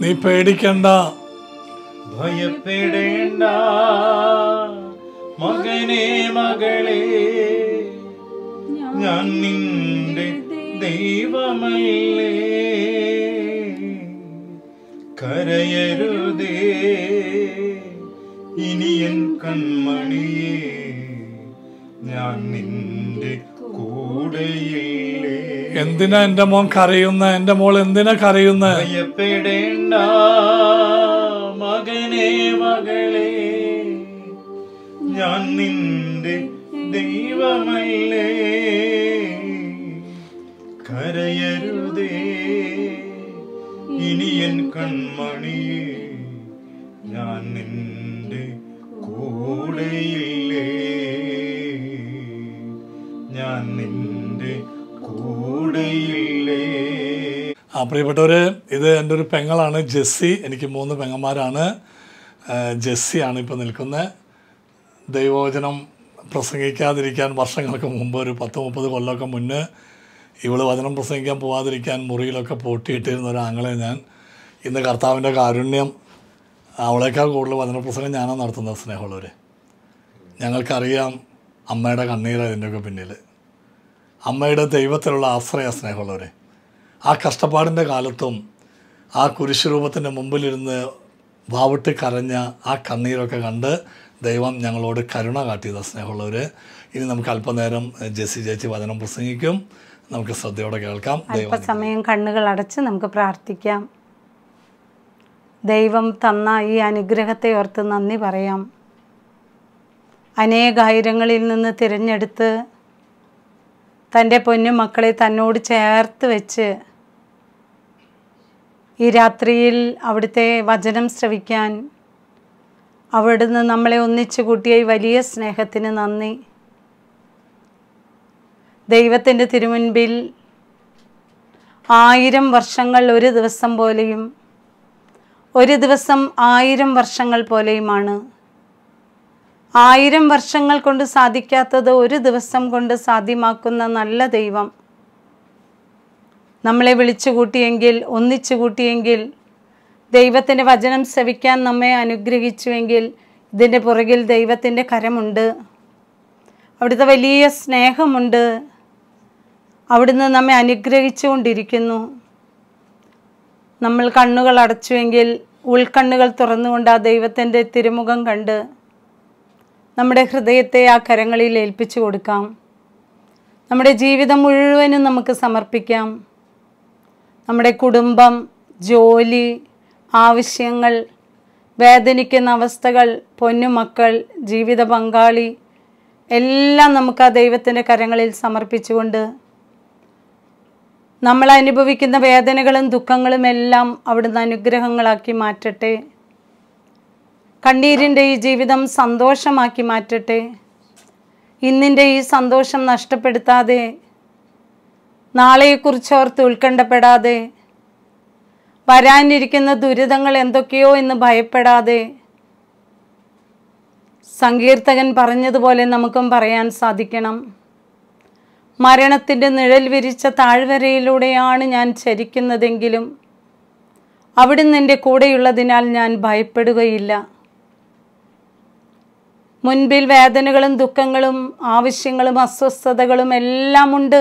നീ പേടിക്കണ്ട ഭയപ്പെടേണ്ട മകനെ മകളെ ഞാൻ നിന്റെ ദൈവമല്ലേ കരയരുതേ ഇനിയൻ കൺമണിയേ ഞാൻ നിന്റെ കൂടെയേ എന്തിനാ എന്റെ മോൻ കരയുന്ന എന്റെ മോൾ എന്തിനാ കരയുന്ന ഭയപ്പെടേണ്ട മകനെ മകളെ ഞാൻ നിന്റെ ദൈവമല്ലേ കരയരുതേ ഇനിയൻ എൻ കൺമണിയെ ഞാൻ നിന്റെ കൂടെയേ ആ പ്രിയപ്പെട്ടവര് ഇത് എൻ്റെ ഒരു പെങ്ങളാണ് ജെസ്സി എനിക്ക് മൂന്ന് പെങ്ങന്മാരാണ് ജെസ്സിയാണ് ഇപ്പോൾ നിൽക്കുന്നത് ദൈവവചനം പ്രസംഗിക്കാതിരിക്കാൻ വർഷങ്ങൾക്ക് മുമ്പ് ഒരു പത്ത് മുപ്പത് കൊല്ലമൊക്കെ മുന്നേ ഇവൾ വചനം പ്രസംഗിക്കാൻ പോവാതിരിക്കാൻ മുറിയിലൊക്കെ പൊട്ടിയിട്ടിരുന്ന ഒരു ആങ്ങളെ ഞാൻ ഇന്ന് കർത്താവിൻ്റെ കാരുണ്യം അവളേക്കാൾ കൂടുതൽ വചന പ്രസംഗം ഞാനാണ് നടത്തുന്നത് സ്നേഹമുള്ളവർ ഞങ്ങൾക്കറിയാം അമ്മയുടെ കണ്ണീരാണ് ഇതിൻ്റെയൊക്കെ പിന്നിൽ അമ്മയുടെ ദൈവത്തിലുള്ള ആശ്രയ സ്നേഹമുള്ളവരെ ആ കഷ്ടപ്പാടിൻ്റെ കാലത്തും ആ കുരിശുരൂപത്തിൻ്റെ മുമ്പിലിരുന്ന് വാവിട്ട് കരഞ്ഞ ആ കണ്ണീരൊക്കെ കണ്ട് ദൈവം ഞങ്ങളോട് കരുണ കാട്ടിയത് സ്നേഹമുള്ളവർ ഇനി നമുക്ക് അല്പനേരം ജെസ്സി ചേച്ചി വചനം പ്രസംഗിക്കും നമുക്ക് ശ്രദ്ധയോടെ കേൾക്കാം സമയം കണ്ണുകൾ അടച്ച് നമുക്ക് പ്രാർത്ഥിക്കാം ദൈവം തന്ന ഈ അനുഗ്രഹത്തെ ഓർത്ത് നന്ദി പറയാം അനേകായിരങ്ങളിൽ നിന്ന് തിരഞ്ഞെടുത്ത് തൻ്റെ പൊന്നു മക്കളെ തന്നോട് ചേർത്ത് വെച്ച് ഈ രാത്രിയിൽ അവിടുത്തെ വചനം ശ്രവിക്കാൻ അവിടുന്ന് നമ്മളെ ഒന്നിച്ചു കൂട്ടിയ ഈ വലിയ സ്നേഹത്തിന് നന്ദി ദൈവത്തിൻ്റെ തിരുമുൻപിൽ ആയിരം വർഷങ്ങൾ ഒരു ദിവസം പോലെയും ഒരു ദിവസം ആയിരം വർഷങ്ങൾ പോലെയുമാണ് ആയിരം വർഷങ്ങൾ കൊണ്ട് സാധിക്കാത്തത് ഒരു ദിവസം കൊണ്ട് സാധ്യമാക്കുന്ന നല്ല ദൈവം നമ്മളെ വിളിച്ചു കൂട്ടിയെങ്കിൽ ഒന്നിച്ചു കൂട്ടിയെങ്കിൽ ദൈവത്തിൻ്റെ വചനം ശ്രവിക്കാൻ നമ്മെ അനുഗ്രഹിച്ചുവെങ്കിൽ ഇതിൻ്റെ പുറകിൽ ദൈവത്തിൻ്റെ കരമുണ്ട് അവിടുത്തെ വലിയ സ്നേഹമുണ്ട് അവിടുന്ന് നമ്മെ അനുഗ്രഹിച്ചുകൊണ്ടിരിക്കുന്നു നമ്മൾ കണ്ണുകൾ അടച്ചുവെങ്കിൽ ഉൾക്കണ്ണുകൾ തുറന്നുകൊണ്ട് ആ ദൈവത്തിൻ്റെ തിരുമുഖം കണ്ട് നമ്മുടെ ഹൃദയത്തെ ആ കരങ്ങളിൽ ഏൽപ്പിച്ചു കൊടുക്കാം നമ്മുടെ ജീവിതം മുഴുവനും നമുക്ക് സമർപ്പിക്കാം നമ്മുടെ കുടുംബം ജോലി ആവശ്യങ്ങൾ വേദനിക്കുന്ന അവസ്ഥകൾ പൊന്നുമക്കൾ ജീവിത പങ്കാളി എല്ലാം നമുക്ക് ആ ദൈവത്തിൻ്റെ കരങ്ങളിൽ സമർപ്പിച്ചുകൊണ്ട് നമ്മൾ അനുഭവിക്കുന്ന വേദനകളും ദുഃഖങ്ങളും എല്ലാം അവിടുന്ന് അനുഗ്രഹങ്ങളാക്കി മാറ്റട്ടെ കണ്ണീരിൻ്റെ ഈ ജീവിതം സന്തോഷമാക്കി മാറ്റട്ടെ ഇന്നിൻ്റെ ഈ സന്തോഷം നഷ്ടപ്പെടുത്താതെ ഓർത്ത് ഉത്കണ്ഠപ്പെടാതെ വരാനിരിക്കുന്ന ദുരിതങ്ങൾ എന്തൊക്കെയോ എന്ന് ഭയപ്പെടാതെ സങ്കീർത്തകൻ പറഞ്ഞതുപോലെ നമുക്കും പറയാൻ സാധിക്കണം മരണത്തിൻ്റെ നിഴൽ വിരിച്ച താഴ്വരയിലൂടെയാണ് ഞാൻ ചരിക്കുന്നതെങ്കിലും അവിടുന്ന് എൻ്റെ കൂടെയുള്ളതിനാൽ ഞാൻ ഭയപ്പെടുകയില്ല മുൻപിൽ വേദനകളും ദുഃഖങ്ങളും ആവശ്യങ്ങളും അസ്വസ്ഥതകളും എല്ലാം ഉണ്ട്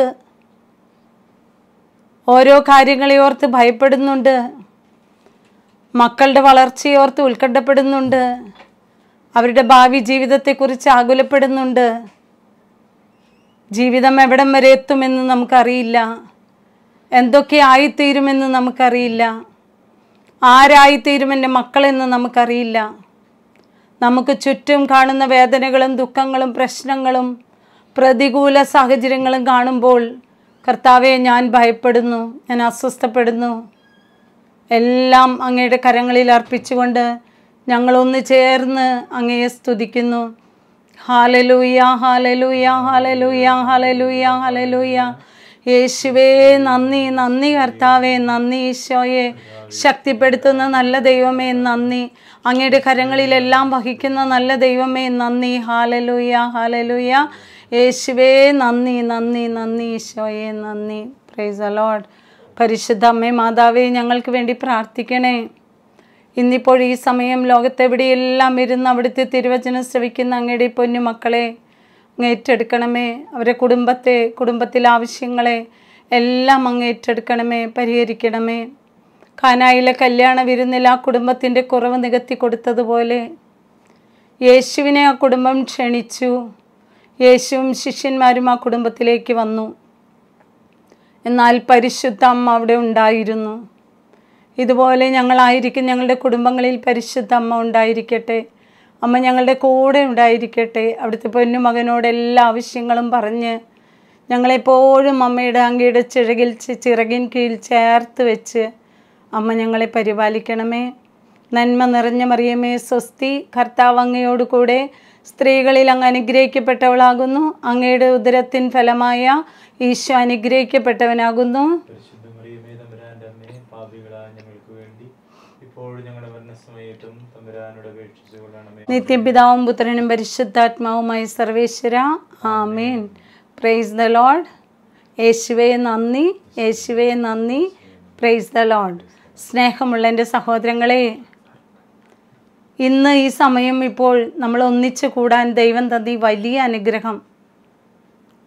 ഓരോ കാര്യങ്ങളെ ഓർത്ത് ഭയപ്പെടുന്നുണ്ട് മക്കളുടെ വളർച്ചയോർത്ത് ഉത്കണ്ഠപ്പെടുന്നുണ്ട് അവരുടെ ഭാവി ജീവിതത്തെക്കുറിച്ച് ആകുലപ്പെടുന്നുണ്ട് ജീവിതം എവിടം വരെ എത്തുമെന്ന് നമുക്കറിയില്ല എന്തൊക്കെ ആയിത്തീരുമെന്ന് നമുക്കറിയില്ല ആരായിത്തീരുമെൻ്റെ മക്കളെന്ന് നമുക്കറിയില്ല നമുക്ക് ചുറ്റും കാണുന്ന വേദനകളും ദുഃഖങ്ങളും പ്രശ്നങ്ങളും പ്രതികൂല സാഹചര്യങ്ങളും കാണുമ്പോൾ കർത്താവെ ഞാൻ ഭയപ്പെടുന്നു ഞാൻ അസ്വസ്ഥപ്പെടുന്നു എല്ലാം അങ്ങയുടെ കരങ്ങളിൽ അർപ്പിച്ചുകൊണ്ട് ഞങ്ങളൊന്ന് ചേർന്ന് അങ്ങയെ സ്തുതിക്കുന്നു hallelujah hallelujah hallelujah hallelujah hallelujah യേശുവേ നന്ദി നന്ദി കർത്താവേ നന്ദി ഈശോയെ ശക്തിപ്പെടുത്തുന്ന നല്ല ദൈവമേ നന്ദി അങ്ങയുടെ കരങ്ങളിലെല്ലാം വഹിക്കുന്ന നല്ല ദൈവമേ നന്ദി ഹാലലൂയ ഹാലലൂയ യേശുവേ നന്ദി നന്ദി നന്ദി ഈശോയെ നന്ദി പ്രൈസ് അലോഡ് പരിശുദ്ധ അമ്മേ മാതാവേ ഞങ്ങൾക്ക് വേണ്ടി പ്രാർത്ഥിക്കണേ ഇന്നിപ്പോൾ ഈ സമയം ലോകത്തെവിടെയെല്ലാം ഇരുന്ന് അവിടുത്തെ തിരുവചനം ശ്രവിക്കുന്ന അങ്ങയുടെ പൊന്നു മക്കളെ അങ്ങേറ്റെടുക്കണമേ അവരെ കുടുംബത്തെ കുടുംബത്തിലെ ആവശ്യങ്ങളെ എല്ലാം അങ്ങേറ്റെടുക്കണമേ പരിഹരിക്കണമേ കാനായിലെ കല്യാണ വിരുന്നിൽ ആ കുടുംബത്തിൻ്റെ കുറവ് നികത്തി കൊടുത്തതുപോലെ യേശുവിനെ ആ കുടുംബം ക്ഷണിച്ചു യേശുവും ശിഷ്യന്മാരും ആ കുടുംബത്തിലേക്ക് വന്നു എന്നാൽ പരിശുദ്ധ അമ്മ അവിടെ ഉണ്ടായിരുന്നു ഇതുപോലെ ഞങ്ങളായിരിക്കും ഞങ്ങളുടെ കുടുംബങ്ങളിൽ പരിശുദ്ധ അമ്മ ഉണ്ടായിരിക്കട്ടെ അമ്മ ഞങ്ങളുടെ കൂടെ ഉണ്ടായിരിക്കട്ടെ അവിടുത്തെ പൊന്നു മകനോട് എല്ലാ ആവശ്യങ്ങളും പറഞ്ഞ് ഞങ്ങളെപ്പോഴും അമ്മയുടെ അങ്ങയുടെ ചിഴകിൽ ചിറകിൻ കീഴിൽ ചേർത്ത് വെച്ച് അമ്മ ഞങ്ങളെ പരിപാലിക്കണമേ നന്മ നിറഞ്ഞ മറിയമേ സ്വസ്തി കർത്താവ് അങ്ങയോട് കൂടെ സ്ത്രീകളിൽ അങ്ങ് അനുഗ്രഹിക്കപ്പെട്ടവളാകുന്നു അങ്ങയുടെ ഉദരത്തിൻ ഫലമായ ഈശോ അനുഗ്രഹിക്കപ്പെട്ടവനാകുന്നു നിത്യപിതാവും പുത്രനും പരിശുദ്ധാത്മാവുമായി സർവേശ്വര ആമേൻ പ്രൈസ് ദ ലോഡ് യേശുവേ നന്ദി യേശുവേ നന്ദി പ്രൈസ് ദ ലോഡ് സ്നേഹമുള്ള എൻ്റെ സഹോദരങ്ങളെ ഇന്ന് ഈ സമയം ഇപ്പോൾ നമ്മൾ ഒന്നിച്ചു കൂടാൻ ദൈവം തന്ന ഈ വലിയ അനുഗ്രഹം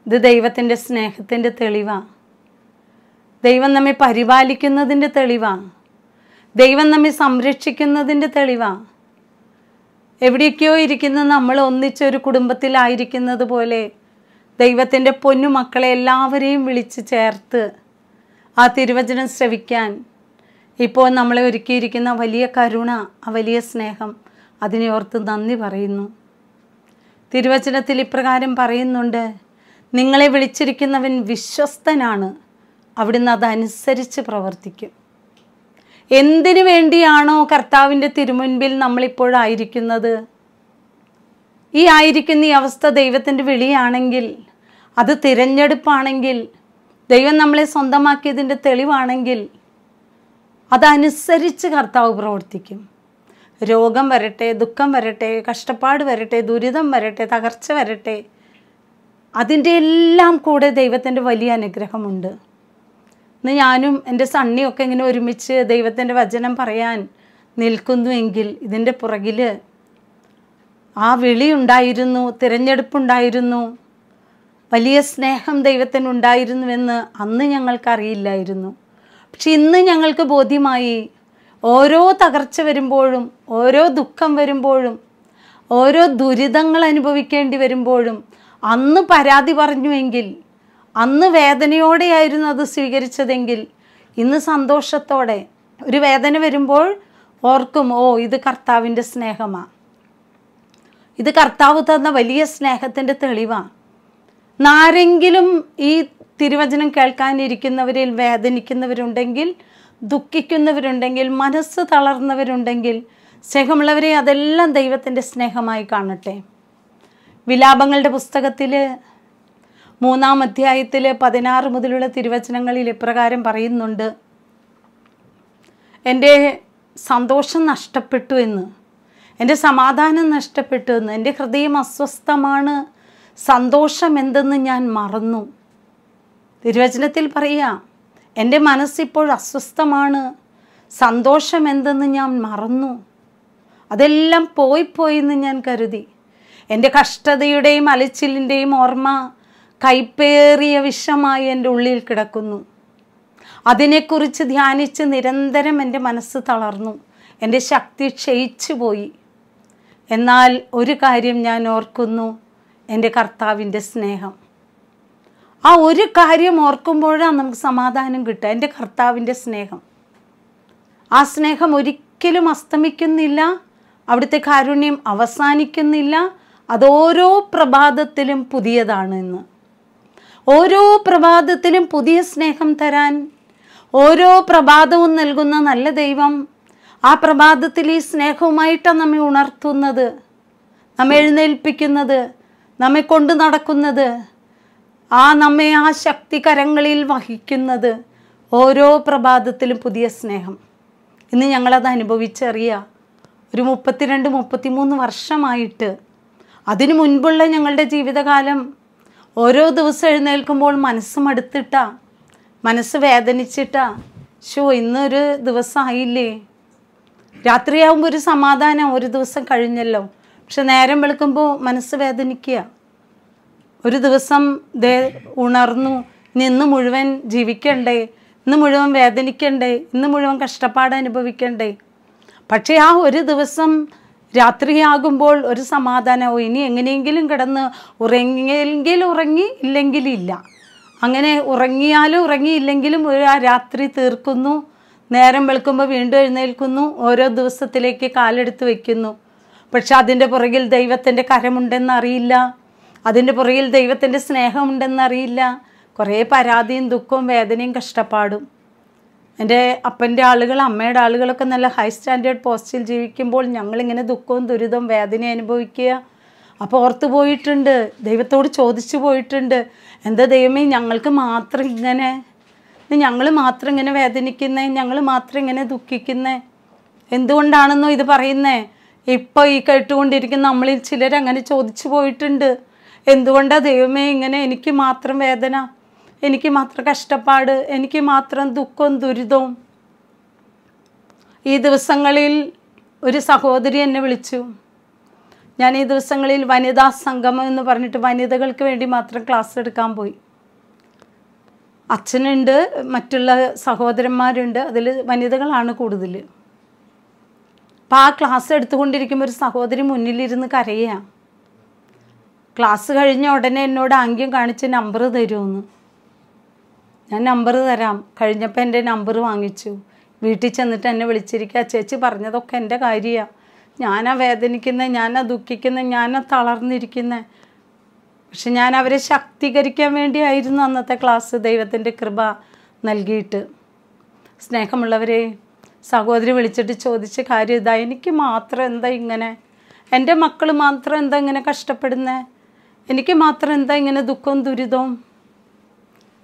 ഇത് ദൈവത്തിൻ്റെ സ്നേഹത്തിൻ്റെ തെളിവാണ് ദൈവം നമ്മെ പരിപാലിക്കുന്നതിൻ്റെ തെളിവാണ് ദൈവം നമ്മെ സംരക്ഷിക്കുന്നതിൻ്റെ തെളിവാണ് എവിടെയൊക്കെയോ ഇരിക്കുന്ന നമ്മൾ ഒന്നിച്ചൊരു കുടുംബത്തിലായിരിക്കുന്നത് പോലെ ദൈവത്തിൻ്റെ പൊന്നു മക്കളെ എല്ലാവരെയും വിളിച്ച് ചേർത്ത് ആ തിരുവചനം ശ്രവിക്കാൻ ഇപ്പോൾ നമ്മളെ ഒരുക്കിയിരിക്കുന്ന വലിയ കരുണ ആ വലിയ സ്നേഹം അതിനെ ഓർത്ത് നന്ദി പറയുന്നു തിരുവചനത്തിൽ ഇപ്രകാരം പറയുന്നുണ്ട് നിങ്ങളെ വിളിച്ചിരിക്കുന്നവൻ വിശ്വസ്തനാണ് അവിടുന്ന് അതനുസരിച്ച് പ്രവർത്തിക്കും എന്തിനു വേണ്ടിയാണോ കർത്താവിൻ്റെ തിരുമുൻപിൽ നമ്മളിപ്പോഴായിരിക്കുന്നത് ഈ ആയിരിക്കുന്ന ഈ അവസ്ഥ ദൈവത്തിൻ്റെ വിളിയാണെങ്കിൽ അത് തിരഞ്ഞെടുപ്പാണെങ്കിൽ ദൈവം നമ്മളെ സ്വന്തമാക്കിയതിൻ്റെ തെളിവാണെങ്കിൽ അതനുസരിച്ച് കർത്താവ് പ്രവർത്തിക്കും രോഗം വരട്ടെ ദുഃഖം വരട്ടെ കഷ്ടപ്പാട് വരട്ടെ ദുരിതം വരട്ടെ തകർച്ച വരട്ടെ അതിൻ്റെ എല്ലാം കൂടെ ദൈവത്തിൻ്റെ വലിയ അനുഗ്രഹമുണ്ട് ഇന്ന് ഞാനും എൻ്റെ സണ്ണിയൊക്കെ ഇങ്ങനെ ഒരുമിച്ച് ദൈവത്തിൻ്റെ വചനം പറയാൻ എങ്കിൽ ഇതിൻ്റെ പുറകിൽ ആ വിളി ഉണ്ടായിരുന്നു തിരഞ്ഞെടുപ്പുണ്ടായിരുന്നു വലിയ സ്നേഹം ദൈവത്തിനുണ്ടായിരുന്നുവെന്ന് അന്ന് ഞങ്ങൾക്കറിയില്ലായിരുന്നു പക്ഷെ ഇന്ന് ഞങ്ങൾക്ക് ബോധ്യമായി ഓരോ തകർച്ച വരുമ്പോഴും ഓരോ ദുഃഖം വരുമ്പോഴും ഓരോ ദുരിതങ്ങൾ അനുഭവിക്കേണ്ടി വരുമ്പോഴും അന്ന് പരാതി പറഞ്ഞുവെങ്കിൽ അന്ന് വേദനയോടെയായിരുന്നു അത് സ്വീകരിച്ചതെങ്കിൽ ഇന്ന് സന്തോഷത്തോടെ ഒരു വേദന വരുമ്പോൾ ഓർക്കും ഓ ഇത് കർത്താവിൻ്റെ സ്നേഹമാണ് ഇത് കർത്താവ് തന്ന വലിയ സ്നേഹത്തിൻ്റെ തെളിവാണ് നാരെങ്കിലും ഈ തിരുവചനം കേൾക്കാനിരിക്കുന്നവരിൽ വേദനിക്കുന്നവരുണ്ടെങ്കിൽ ദുഃഖിക്കുന്നവരുണ്ടെങ്കിൽ മനസ്സ് തളർന്നവരുണ്ടെങ്കിൽ സ്നേഹമുള്ളവരെ അതെല്ലാം ദൈവത്തിൻ്റെ സ്നേഹമായി കാണട്ടെ വിലാപങ്ങളുടെ പുസ്തകത്തിൽ മൂന്നാം അധ്യായത്തിലെ പതിനാറ് മുതലുള്ള തിരുവചനങ്ങളിൽ ഇപ്രകാരം പറയുന്നുണ്ട് എൻ്റെ സന്തോഷം നഷ്ടപ്പെട്ടു എന്ന് എൻ്റെ സമാധാനം നഷ്ടപ്പെട്ടു എന്ന് എൻ്റെ ഹൃദയം അസ്വസ്ഥമാണ് സന്തോഷം എന്തെന്ന് ഞാൻ മറന്നു തിരുവചനത്തിൽ പറയുക എൻ്റെ മനസ്സിപ്പോൾ അസ്വസ്ഥമാണ് സന്തോഷം എന്തെന്ന് ഞാൻ മറന്നു അതെല്ലാം പോയി പോയി എന്ന് ഞാൻ കരുതി എൻ്റെ കഷ്ടതയുടെയും അലച്ചിലിൻ്റെയും ഓർമ്മ കൈപ്പേറിയ വിഷമായി എൻ്റെ ഉള്ളിൽ കിടക്കുന്നു അതിനെക്കുറിച്ച് ധ്യാനിച്ച് നിരന്തരം എൻ്റെ മനസ്സ് തളർന്നു എൻ്റെ ശക്തി ക്ഷയിച്ചു പോയി എന്നാൽ ഒരു കാര്യം ഞാൻ ഓർക്കുന്നു എൻ്റെ കർത്താവിൻ്റെ സ്നേഹം ആ ഒരു കാര്യം ഓർക്കുമ്പോഴാണ് നമുക്ക് സമാധാനം കിട്ടുക എൻ്റെ കർത്താവിൻ്റെ സ്നേഹം ആ സ്നേഹം ഒരിക്കലും അസ്തമിക്കുന്നില്ല അവിടുത്തെ കാരുണ്യം അവസാനിക്കുന്നില്ല അതോരോ പ്രഭാതത്തിലും പുതിയതാണ് എന്ന് ഓരോ പ്രഭാതത്തിലും പുതിയ സ്നേഹം തരാൻ ഓരോ പ്രഭാതവും നൽകുന്ന നല്ല ദൈവം ആ പ്രഭാതത്തിൽ ഈ സ്നേഹവുമായിട്ടാണ് നമ്മെ ഉണർത്തുന്നത് നമ്മെ എഴുന്നേൽപ്പിക്കുന്നത് നമ്മെ കൊണ്ടു നടക്കുന്നത് ആ നമ്മെ ആ ശക്തി കരങ്ങളിൽ വഹിക്കുന്നത് ഓരോ പ്രഭാതത്തിലും പുതിയ സ്നേഹം ഇന്ന് ഞങ്ങളത് അനുഭവിച്ചറിയുക ഒരു മുപ്പത്തിരണ്ട് മുപ്പത്തിമൂന്ന് വർഷമായിട്ട് അതിനു മുൻപുള്ള ഞങ്ങളുടെ ജീവിതകാലം ഓരോ ദിവസം എഴുന്നേൽക്കുമ്പോൾ മനസ്സ് മടുത്തിട്ടാ മനസ്സ് വേദനിച്ചിട്ടാ ഷോ ഇന്നൊരു ദിവസമായില്ലേ രാത്രിയാവുമ്പോൾ ഒരു സമാധാനം ഒരു ദിവസം കഴിഞ്ഞല്ലോ പക്ഷെ നേരം വെളുക്കുമ്പോൾ മനസ്സ് വേദനിക്കുക ഒരു ദിവസം ദേ ഉണർന്നു ഇനി ഇന്ന് മുഴുവൻ ജീവിക്കണ്ടേ ഇന്ന് മുഴുവൻ വേദനിക്കണ്ടേ ഇന്ന് മുഴുവൻ കഷ്ടപ്പാട് അനുഭവിക്കണ്ടേ പക്ഷേ ആ ഒരു ദിവസം രാത്രിയാകുമ്പോൾ ഒരു സമാധാനവും ഇനി എങ്ങനെയെങ്കിലും കിടന്ന് ഉറങ്ങിയെങ്കിൽ ഉറങ്ങി ഇല്ലെങ്കിലില്ല അങ്ങനെ ഉറങ്ങിയാലും ഉറങ്ങിയില്ലെങ്കിലും ഒരു ആ രാത്രി തീർക്കുന്നു നേരം വെളുക്കുമ്പോൾ വീണ്ടും എഴുന്നേൽക്കുന്നു ഓരോ ദിവസത്തിലേക്ക് കാലെടുത്ത് വയ്ക്കുന്നു പക്ഷെ അതിൻ്റെ പുറകിൽ ദൈവത്തിൻ്റെ കരമുണ്ടെന്നറിയില്ല അതിൻ്റെ പുറകിൽ ദൈവത്തിൻ്റെ സ്നേഹമുണ്ടെന്നറിയില്ല കുറേ പരാതിയും ദുഃഖവും വേദനയും കഷ്ടപ്പാടും എൻ്റെ അപ്പൻ്റെ ആളുകൾ അമ്മയുടെ ആളുകളൊക്കെ നല്ല ഹൈ സ്റ്റാൻഡേർഡ് പോസ്റ്റിൽ ജീവിക്കുമ്പോൾ ഞങ്ങളിങ്ങനെ ദുഃഖവും ദുരിതവും വേദന അനുഭവിക്കുക അപ്പോൾ ഓർത്ത് പോയിട്ടുണ്ട് ദൈവത്തോട് ചോദിച്ചു പോയിട്ടുണ്ട് എന്താ ദൈവമേ ഞങ്ങൾക്ക് മാത്രം ഇങ്ങനെ ഞങ്ങൾ മാത്രം ഇങ്ങനെ വേദനിക്കുന്നേ ഞങ്ങൾ മാത്രം ഇങ്ങനെ ദുഃഖിക്കുന്നേ എന്തുകൊണ്ടാണെന്നോ ഇത് പറയുന്നേ ഇപ്പോൾ ഈ കേട്ടുകൊണ്ടിരിക്കുന്ന നമ്മളിൽ ചിലരങ്ങനെ ചോദിച്ചു പോയിട്ടുണ്ട് എന്തുകൊണ്ടാണ് ദൈവമേ ഇങ്ങനെ എനിക്ക് മാത്രം വേദന എനിക്ക് മാത്രം കഷ്ടപ്പാട് എനിക്ക് മാത്രം ദുഃഖവും ദുരിതവും ഈ ദിവസങ്ങളിൽ ഒരു സഹോദരി എന്നെ വിളിച്ചു ഞാൻ ഈ ദിവസങ്ങളിൽ വനിതാ സംഗമം എന്ന് പറഞ്ഞിട്ട് വനിതകൾക്ക് വേണ്ടി മാത്രം ക്ലാസ് എടുക്കാൻ പോയി അച്ഛനുണ്ട് മറ്റുള്ള സഹോദരന്മാരുണ്ട് അതിൽ വനിതകളാണ് കൂടുതൽ അപ്പം ആ ക്ലാസ് എടുത്തുകൊണ്ടിരിക്കുമ്പോൾ ഒരു സഹോദരി മുന്നിലിരുന്ന് കരയുക ക്ലാസ് കഴിഞ്ഞ ഉടനെ എന്നോട് ആംഗ്യം കാണിച്ച് നമ്പർ തരുമെന്ന് ഞാൻ നമ്പർ തരാം കഴിഞ്ഞപ്പോൾ എൻ്റെ നമ്പർ വാങ്ങിച്ചു വീട്ടിൽ ചെന്നിട്ട് എന്നെ വിളിച്ചിരിക്കുക ചേച്ചി പറഞ്ഞതൊക്കെ എൻ്റെ കാര്യമാണ് ഞാനാ വേദനിക്കുന്നത് ഞാനാ ദുഃഖിക്കുന്നത് ഞാനാ തളർന്നിരിക്കുന്നത് പക്ഷെ ഞാൻ അവരെ ശക്തീകരിക്കാൻ വേണ്ടിയായിരുന്നു അന്നത്തെ ക്ലാസ് ദൈവത്തിൻ്റെ കൃപ നൽകിയിട്ട് സ്നേഹമുള്ളവരെ സഹോദരി വിളിച്ചിട്ട് ചോദിച്ച കാര്യം ഇതാ എനിക്ക് മാത്രം എന്താ ഇങ്ങനെ എൻ്റെ മക്കൾ മാത്രം എന്താ ഇങ്ങനെ കഷ്ടപ്പെടുന്നത് എനിക്ക് മാത്രം എന്താ ഇങ്ങനെ ദുഃഖവും ദുരിതവും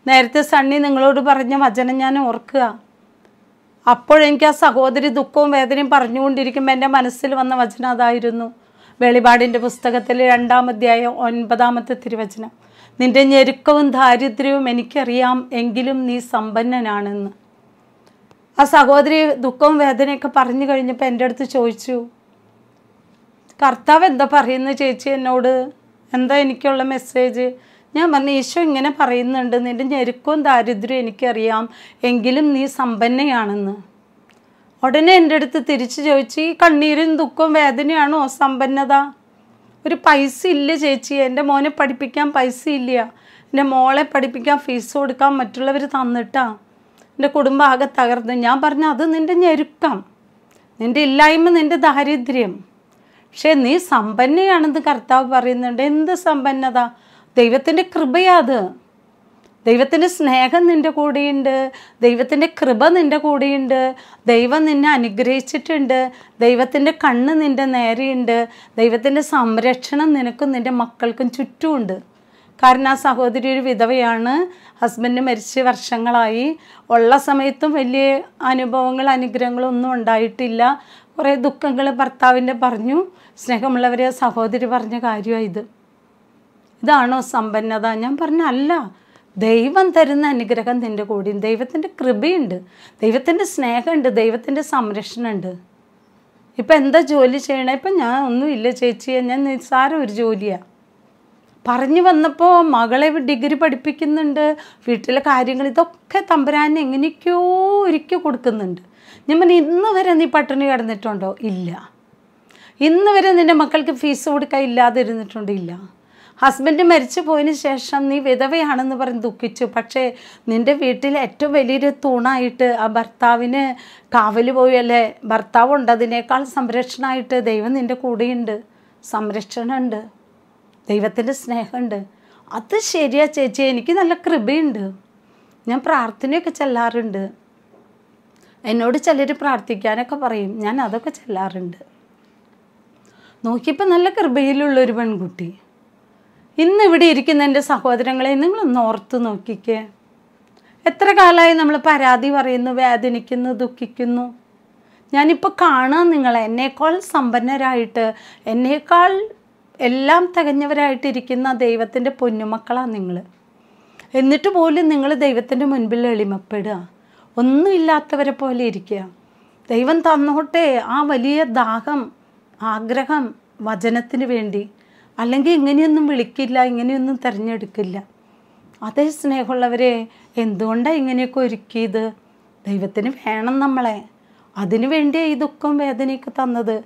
നേരത്തെ സണ്ണി നിങ്ങളോട് പറഞ്ഞ വചനം ഞാൻ ഓർക്കുക അപ്പോഴെനിക്ക് ആ സഹോദരി ദുഃഖവും വേദനയും പറഞ്ഞുകൊണ്ടിരിക്കുമ്പോൾ എൻ്റെ മനസ്സിൽ വന്ന വചനം അതായിരുന്നു വെളിപാടിൻ്റെ പുസ്തകത്തിൽ രണ്ടാം ഒൻപതാമത്തെ തിരുവചനം നിന്റെ ഞെരുക്കവും ദാരിദ്ര്യവും എനിക്കറിയാം എങ്കിലും നീ സമ്പന്നനാണെന്ന് ആ സഹോദരി ദുഃഖവും വേദനയൊക്കെ പറഞ്ഞു കഴിഞ്ഞപ്പോൾ എൻ്റെ അടുത്ത് ചോദിച്ചു കർത്താവ് എന്താ പറയുന്നത് ചേച്ചി എന്നോട് എന്താ എനിക്കുള്ള മെസ്സേജ് ഞാൻ പറഞ്ഞു ഈശോ ഇങ്ങനെ പറയുന്നുണ്ട് നിൻ്റെ ഞെരുക്കവും ദാരിദ്ര്യവും എനിക്കറിയാം എങ്കിലും നീ സമ്പന്നയാണെന്ന് ഉടനെ എൻ്റെ അടുത്ത് തിരിച്ചു ചോദിച്ചു ഈ കണ്ണീരും ദുഃഖവും വേദനയാണോ സമ്പന്നത ഒരു പൈസ ഇല്ല ചേച്ചി എൻ്റെ മോനെ പഠിപ്പിക്കാൻ പൈസ ഇല്ല എൻ്റെ മോളെ പഠിപ്പിക്കാൻ ഫീസ് കൊടുക്കാൻ മറ്റുള്ളവർ തന്നിട്ടാ എൻ്റെ കുടുംബം ആകെ തകർന്ന് ഞാൻ പറഞ്ഞു അത് നിൻ്റെ ഞെരുക്കം നിൻ്റെ ഇല്ലായ്മ നിൻ്റെ ദാരിദ്ര്യം പക്ഷേ നീ സമ്പന്നയാണെന്ന് കർത്താവ് പറയുന്നുണ്ട് എന്ത് സമ്പന്നത ദൈവത്തിൻ്റെ കൃപയാത് ദൈവത്തിൻ്റെ സ്നേഹം നിൻ്റെ കൂടെയുണ്ട് ദൈവത്തിൻ്റെ കൃപ നിൻ്റെ കൂടെയുണ്ട് ദൈവം നിന്നെ അനുഗ്രഹിച്ചിട്ടുണ്ട് ദൈവത്തിൻ്റെ കണ്ണ് നിൻ്റെ നേരെയുണ്ട് ദൈവത്തിൻ്റെ സംരക്ഷണം നിനക്കും നിൻ്റെ മക്കൾക്കും ചുറ്റുമുണ്ട് കാരണം ആ സഹോദരി ഒരു വിധവയാണ് ഹസ്ബൻഡ് മരിച്ച് വർഷങ്ങളായി ഉള്ള സമയത്തും വലിയ അനുഭവങ്ങൾ അനുഗ്രഹങ്ങളൊന്നും ഉണ്ടായിട്ടില്ല കുറേ ദുഃഖങ്ങൾ ഭർത്താവിൻ്റെ പറഞ്ഞു സ്നേഹമുള്ളവരെ സഹോദരി പറഞ്ഞ കാര്യമാണ് ഇത് ഇതാണോ സമ്പന്നത ഞാൻ പറഞ്ഞ അല്ല ദൈവം തരുന്ന അനുഗ്രഹം നിൻ്റെ കൂടി ദൈവത്തിൻ്റെ കൃപയുണ്ട് ദൈവത്തിൻ്റെ സ്നേഹമുണ്ട് ദൈവത്തിൻ്റെ സംരക്ഷണമുണ്ട് ഇപ്പം എന്താ ജോലി ചെയ്യണേ ഇപ്പം ഞാൻ ഒന്നുമില്ല ചേച്ചി ഞാൻ നിസ്സാരം ഒരു ജോലിയാണ് പറഞ്ഞു വന്നപ്പോൾ മകളെ ഡിഗ്രി പഠിപ്പിക്കുന്നുണ്ട് വീട്ടിലെ കാര്യങ്ങൾ ഇതൊക്കെ തമ്പുരാൻ എങ്ങനെയൊക്കെയോ ഒരുക്കി കൊടുക്കുന്നുണ്ട് ഞാൻ പറഞ്ഞു ഇന്ന് വരെ നീ പട്ടിണി കിടന്നിട്ടുണ്ടോ ഇല്ല ഇന്ന് വരെ നിൻ്റെ മക്കൾക്ക് ഫീസ് കൊടുക്കാൻ ഇല്ലാതിരുന്നിട്ടുണ്ടോ ഇല്ല ഹസ്ബൻഡ് മരിച്ചു പോയതിന് ശേഷം നീ വിധവയാണെന്ന് പറഞ്ഞ് ദുഃഖിച്ചു പക്ഷേ നിൻ്റെ വീട്ടിൽ ഏറ്റവും വലിയൊരു തൂണായിട്ട് ആ ഭർത്താവിന് കാവൽ പോയല്ലേ ഭർത്താവ് ഉണ്ട് അതിനേക്കാൾ സംരക്ഷണമായിട്ട് ദൈവം നിൻ്റെ കൂടെയുണ്ട് സംരക്ഷണമുണ്ട് ദൈവത്തിൻ്റെ സ്നേഹമുണ്ട് അത് ശരിയാ ചേച്ചി എനിക്ക് നല്ല കൃപയുണ്ട് ഞാൻ പ്രാർത്ഥനയൊക്കെ ചെല്ലാറുണ്ട് എന്നോട് ചിലർ പ്രാർത്ഥിക്കാനൊക്കെ പറയും ഞാൻ അതൊക്കെ ചെല്ലാറുണ്ട് നോക്കിയപ്പോൾ നല്ല കൃപയിലുള്ള ഒരു പെൺകുട്ടി ഇന്ന് ഇവിടെ ഇരിക്കുന്ന എൻ്റെ സഹോദരങ്ങളെ നിങ്ങളൊന്ന് ഓർത്ത് നോക്കിക്കേ എത്ര കാലമായി നമ്മൾ പരാതി പറയുന്നു വേദനിക്കുന്നു ദുഃഖിക്കുന്നു ഞാനിപ്പോൾ കാണാൻ നിങ്ങളെ എന്നേക്കാൾ സമ്പന്നരായിട്ട് എന്നേക്കാൾ എല്ലാം തികഞ്ഞവരായിട്ടിരിക്കുന്ന ദൈവത്തിൻ്റെ പൊന്നുമക്കളാണ് നിങ്ങൾ എന്നിട്ട് പോലും നിങ്ങൾ ദൈവത്തിൻ്റെ മുൻപിൽ എളിമപ്പെടുക ഒന്നുമില്ലാത്തവരെ പോലെ ഇരിക്കുക ദൈവം തന്നോട്ടെ ആ വലിയ ദാഹം ആഗ്രഹം വചനത്തിന് വേണ്ടി അല്ലെങ്കിൽ ഇങ്ങനെയൊന്നും വിളിക്കില്ല ഇങ്ങനെയൊന്നും തിരഞ്ഞെടുക്കില്ല അതേ സ്നേഹമുള്ളവരെ എന്തുകൊണ്ടാണ് ഇങ്ങനെയൊക്കെ ഒരുക്കിയത് ദൈവത്തിന് വേണം നമ്മളെ അതിനു വേണ്ടിയാണ് ഈ ദുഃഖം വേദനയൊക്കെ തന്നത്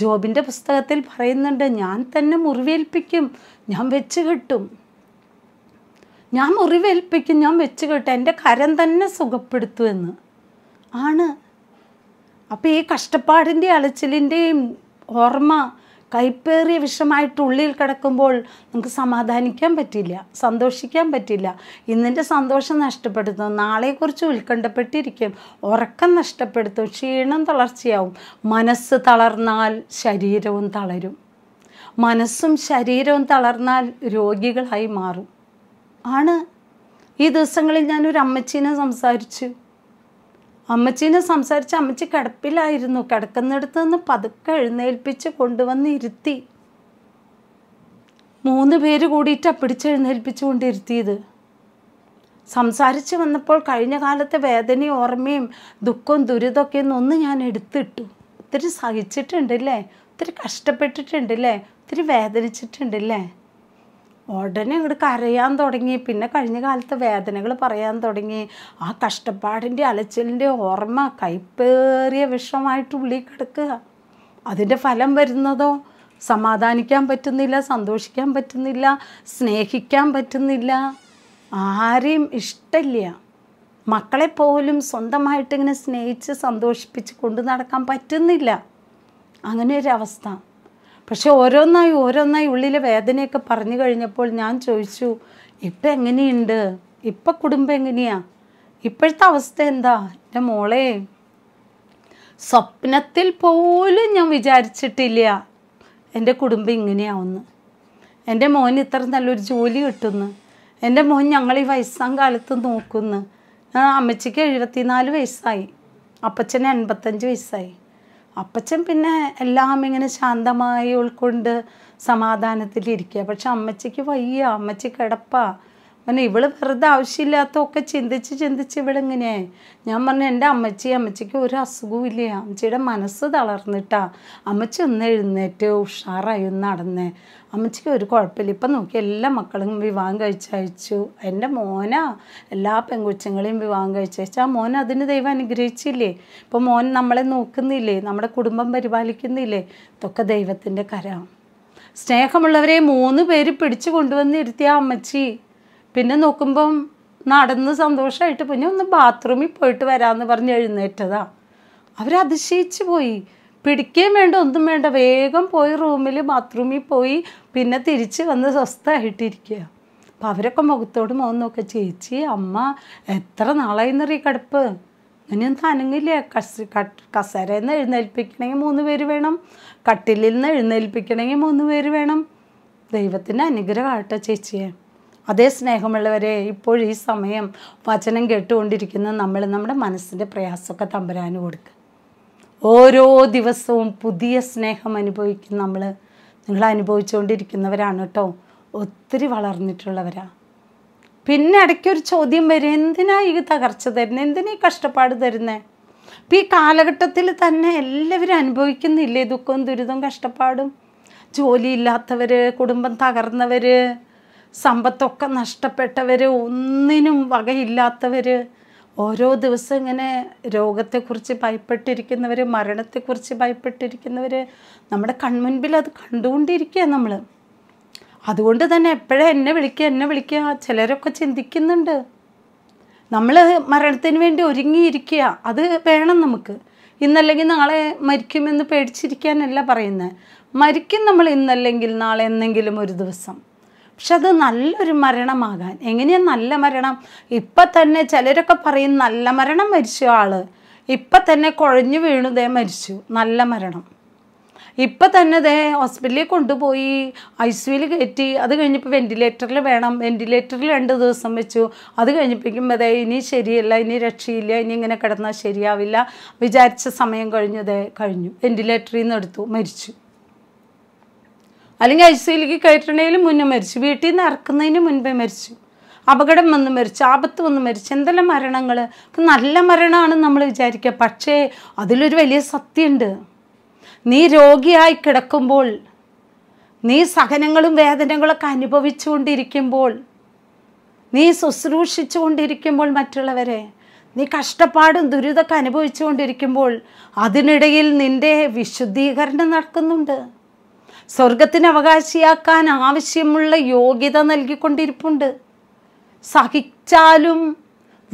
ജോബിൻ്റെ പുസ്തകത്തിൽ പറയുന്നുണ്ട് ഞാൻ തന്നെ മുറിവേൽപ്പിക്കും ഞാൻ വെച്ച് കെട്ടും ഞാൻ മുറിവേൽപ്പിക്കും ഞാൻ വെച്ച് കെട്ടും എൻ്റെ കരം തന്നെ സുഖപ്പെടുത്തുമെന്ന് ആണ് അപ്പോൾ ഈ കഷ്ടപ്പാടിൻ്റെയും അലച്ചിലിൻ്റെയും ഓർമ്മ കൈപ്പേറിയ വിഷമായിട്ട് ഉള്ളിൽ കിടക്കുമ്പോൾ നമുക്ക് സമാധാനിക്കാൻ പറ്റില്ല സന്തോഷിക്കാൻ പറ്റില്ല ഇന്നിൻ്റെ സന്തോഷം നഷ്ടപ്പെടുത്തും നാളെക്കുറിച്ച് ഉത്കണ്ഠപ്പെട്ടിരിക്കും ഉറക്കം നഷ്ടപ്പെടുത്തും ക്ഷീണം തളർച്ചയാവും മനസ്സ് തളർന്നാൽ ശരീരവും തളരും മനസ്സും ശരീരവും തളർന്നാൽ രോഗികളായി മാറും ആണ് ഈ ദിവസങ്ങളിൽ ഞാനൊരു അമ്മച്ചീനെ സംസാരിച്ചു അമ്മച്ചീനെ സംസാരിച്ച് അമ്മച്ചി കിടപ്പിലായിരുന്നു കിടക്കുന്നിടത്ത് നിന്ന് പതുക്കെ എഴുന്നേൽപ്പിച്ച് കൊണ്ടുവന്ന് ഇരുത്തി മൂന്ന് പേര് കൂടിയിട്ട് കൂടിയിട്ടാണ് പിടിച്ചെഴുന്നേൽപ്പിച്ചു കൊണ്ടിരുത്തിയത് സംസാരിച്ച് വന്നപ്പോൾ കഴിഞ്ഞ കാലത്തെ വേദനയും ഓർമ്മയും ദുഃഖവും ദുരിതമൊക്കെ ഒന്നും ഞാൻ എടുത്തിട്ടു ഒത്തിരി സഹിച്ചിട്ടുണ്ടല്ലേ ഒത്തിരി കഷ്ടപ്പെട്ടിട്ടുണ്ടല്ലേ ഒത്തിരി വേദനിച്ചിട്ടുണ്ടല്ലേ ഉടനെ ഇങ്ങോട്ട് കരയാൻ തുടങ്ങി പിന്നെ കഴിഞ്ഞ കാലത്തെ വേദനകൾ പറയാൻ തുടങ്ങി ആ കഷ്ടപ്പാടിൻ്റെ അലച്ചിലിൻ്റെ ഓർമ്മ കൈപ്പേറിയ വിഷമായിട്ട് ഉള്ളിൽ കിടക്കുക അതിൻ്റെ ഫലം വരുന്നതോ സമാധാനിക്കാൻ പറ്റുന്നില്ല സന്തോഷിക്കാൻ പറ്റുന്നില്ല സ്നേഹിക്കാൻ പറ്റുന്നില്ല ആരെയും ഇഷ്ടമില്ല മക്കളെ പോലും സ്വന്തമായിട്ട് ഇങ്ങനെ സ്നേഹിച്ച് സന്തോഷിപ്പിച്ച് കൊണ്ടു നടക്കാൻ പറ്റുന്നില്ല അങ്ങനെ ഒരവസ്ഥ പക്ഷെ ഓരോന്നായി ഓരോന്നായി ഉള്ളിലെ വേദനയൊക്കെ പറഞ്ഞു കഴിഞ്ഞപ്പോൾ ഞാൻ ചോദിച്ചു ഇപ്പം എങ്ങനെയുണ്ട് ഇപ്പം കുടുംബം എങ്ങനെയാ ഇപ്പോഴത്തെ അവസ്ഥ എന്താ എൻ്റെ മോളെ സ്വപ്നത്തിൽ പോലും ഞാൻ വിചാരിച്ചിട്ടില്ല എൻ്റെ കുടുംബം ഇങ്ങനെയാവുന്നു എൻ്റെ മോൻ ഇത്ര നല്ലൊരു ജോലി കിട്ടുന്നു എൻ്റെ മോൻ ഞങ്ങൾ ഈ വയസ്സാം കാലത്ത് നോക്കുന്നു അമ്മച്ചിക്ക് എഴുപത്തിനാല് വയസ്സായി അപ്പച്ചന് എൺപത്തഞ്ച് വയസ്സായി അപ്പച്ചൻ പിന്നെ എല്ലാം ഇങ്ങനെ ശാന്തമായി ഉൾക്കൊണ്ട് സമാധാനത്തിലിരിക്കുക പക്ഷെ അമ്മച്ചിക്ക് വയ്യ അമ്മച്ചി കിടപ്പാണ് കാരണം ഇവള് വെറുതെ ആവശ്യമില്ലാത്തതൊക്കെ ചിന്തിച്ച് ചിന്തിച്ച് ഇവളിങ്ങനെ ഞാൻ പറഞ്ഞു എൻ്റെ അമ്മച്ചി അമ്മച്ചിക്ക് ഒരു അസുഖവും ഇല്ല അമ്മച്ചിയുടെ മനസ്സ് തളർന്നിട്ടാ അമ്മച്ചി ഒന്ന് എഴുന്നേറ്റ് ഉഷാറായി ഒന്ന് നടന്നേ അമ്മച്ചിക്ക് ഒരു കുഴപ്പമില്ല ഇപ്പം നോക്കി എല്ലാ മക്കളും വിവാഹം കഴിച്ചയച്ചു എൻ്റെ മോന എല്ലാ പെൺകുച്ചങ്ങളെയും വിവാഹം കഴിച്ചയച്ചു ആ മോൻ അതിന് ദൈവം അനുഗ്രഹിച്ചില്ലേ ഇപ്പം മോൻ നമ്മളെ നോക്കുന്നില്ലേ നമ്മുടെ കുടുംബം പരിപാലിക്കുന്നില്ലേ ഇതൊക്കെ ദൈവത്തിൻ്റെ കരം സ്നേഹമുള്ളവരെ മൂന്ന് പേര് പിടിച്ചു കൊണ്ടുവന്നിരുത്തിയ അമ്മച്ചി പിന്നെ നോക്കുമ്പം നടന്ന് സന്തോഷമായിട്ട് പിന്നെ ഒന്ന് ബാത്റൂമിൽ പോയിട്ട് വരാമെന്ന് പറഞ്ഞ് എഴുന്നേറ്റതാ അവരതിശയിച്ചു പോയി പിടിക്കുകയും വേണ്ട ഒന്നും വേണ്ട വേഗം പോയി റൂമിൽ ബാത്റൂമിൽ പോയി പിന്നെ തിരിച്ച് വന്ന് സ്വസ്ഥമായിട്ടിരിക്കുക അപ്പം അവരൊക്കെ മുഖത്തോട് മുഖം നോക്കുക ചേച്ചി അമ്മ എത്ര നാളായി കടുപ്പ് കിടപ്പ് ഇനിയും തനങ്ങില്ലേ കസ് കസേരയിൽ നിന്ന് എഴുന്നേൽപ്പിക്കണമെങ്കിൽ മൂന്ന് പേര് വേണം കട്ടിലിൽ നിന്ന് എഴുന്നേൽപ്പിക്കണമെങ്കിൽ മൂന്ന് പേര് വേണം ദൈവത്തിൻ്റെ അനുഗ്രഹമാകട്ടെ ചേച്ചിയെ അതേ സ്നേഹമുള്ളവരെ ഇപ്പോഴും ഈ സമയം വചനം കേട്ടുകൊണ്ടിരിക്കുന്ന നമ്മൾ നമ്മുടെ മനസ്സിൻ്റെ പ്രയാസമൊക്കെ തമ്പരാന് കൊടുക്കുക ഓരോ ദിവസവും പുതിയ സ്നേഹം അനുഭവിക്കുന്ന നമ്മൾ നിങ്ങൾ അനുഭവിച്ചുകൊണ്ടിരിക്കുന്നവരാണ് കേട്ടോ ഒത്തിരി വളർന്നിട്ടുള്ളവരാണ് പിന്നെ ഇടയ്ക്കൊരു ചോദ്യം വരും എന്തിനാ ഈ തകർച്ച തരുന്നത് എന്തിനാ ഈ കഷ്ടപ്പാട് തരുന്നത് അപ്പം ഈ കാലഘട്ടത്തിൽ തന്നെ എല്ലാവരും അനുഭവിക്കുന്നില്ലേ ദുഃഖവും ദുരിതവും കഷ്ടപ്പാടും ജോലിയില്ലാത്തവർ കുടുംബം തകർന്നവർ സമ്പത്തൊക്കെ നഷ്ടപ്പെട്ടവർ ഒന്നിനും വകയില്ലാത്തവർ ഓരോ ദിവസം ഇങ്ങനെ രോഗത്തെക്കുറിച്ച് ഭയപ്പെട്ടിരിക്കുന്നവർ മരണത്തെക്കുറിച്ച് ഭയപ്പെട്ടിരിക്കുന്നവർ നമ്മുടെ കൺമുൻപിൽ അത് കണ്ടുകൊണ്ടിരിക്കുക നമ്മൾ അതുകൊണ്ട് തന്നെ എപ്പോഴും എന്നെ വിളിക്കുക എന്നെ വിളിക്കുക ചിലരൊക്കെ ചിന്തിക്കുന്നുണ്ട് നമ്മൾ മരണത്തിന് വേണ്ടി ഒരുങ്ങിയിരിക്കുക അത് വേണം നമുക്ക് ഇന്നല്ലെങ്കിൽ നാളെ മരിക്കുമെന്ന് പേടിച്ചിരിക്കാനല്ല പറയുന്നത് മരിക്കും നമ്മൾ ഇന്നല്ലെങ്കിൽ നാളെ എന്നെങ്കിലും ഒരു ദിവസം പക്ഷെ അത് നല്ലൊരു മരണമാകാൻ എങ്ങനെയാണ് നല്ല മരണം ഇപ്പം തന്നെ ചിലരൊക്കെ പറയും നല്ല മരണം മരിച്ചു ആൾ ഇപ്പം തന്നെ കുഴഞ്ഞു വീണുതേ മരിച്ചു നല്ല മരണം ഇപ്പം തന്നെ ദേ ഹോസ്പിറ്റലിൽ കൊണ്ടുപോയി ഐ സിയിൽ കയറ്റി അത് കഴിഞ്ഞപ്പോൾ വെന്റിലേറ്ററിൽ വേണം വെന്റിലേറ്ററിൽ രണ്ട് ദിവസം വെച്ചു അത് കഴിഞ്ഞപ്പോഴേക്കും അതെ ഇനി ശരിയല്ല ഇനി രക്ഷയില്ല ഇനി ഇങ്ങനെ കിടന്നാൽ ശരിയാവില്ല വിചാരിച്ച സമയം കഴിഞ്ഞതേ കഴിഞ്ഞു വെൻറ്റിലേറ്ററിൽ നിന്ന് എടുത്തു മരിച്ചു അല്ലെങ്കിൽ ഐ സിയിലേക്ക് കയറ്റണേലും മുന്നേ മരിച്ചു വീട്ടിൽ നിന്ന് ഇറക്കുന്നതിന് മുൻപേ മരിച്ചു അപകടം വന്ന് മരിച്ചു ആപത്ത് വന്ന് മരിച്ചു എന്തെല്ലാം മരണങ്ങൾ നല്ല മരണമാണ് നമ്മൾ വിചാരിക്കുക പക്ഷേ അതിലൊരു വലിയ സത്യമുണ്ട് നീ രോഗിയായി കിടക്കുമ്പോൾ നീ സഹനങ്ങളും വേദനകളൊക്കെ അനുഭവിച്ചുകൊണ്ടിരിക്കുമ്പോൾ നീ ശുശ്രൂഷിച്ചുകൊണ്ടിരിക്കുമ്പോൾ മറ്റുള്ളവരെ നീ കഷ്ടപ്പാടും ദുരിതമൊക്കെ അനുഭവിച്ചുകൊണ്ടിരിക്കുമ്പോൾ അതിനിടയിൽ നിൻ്റെ വിശുദ്ധീകരണം നടക്കുന്നുണ്ട് സ്വർഗത്തിന് അവകാശിയാക്കാൻ ആവശ്യമുള്ള യോഗ്യത നൽകിക്കൊണ്ടിരിപ്പുണ്ട് സഹിച്ചാലും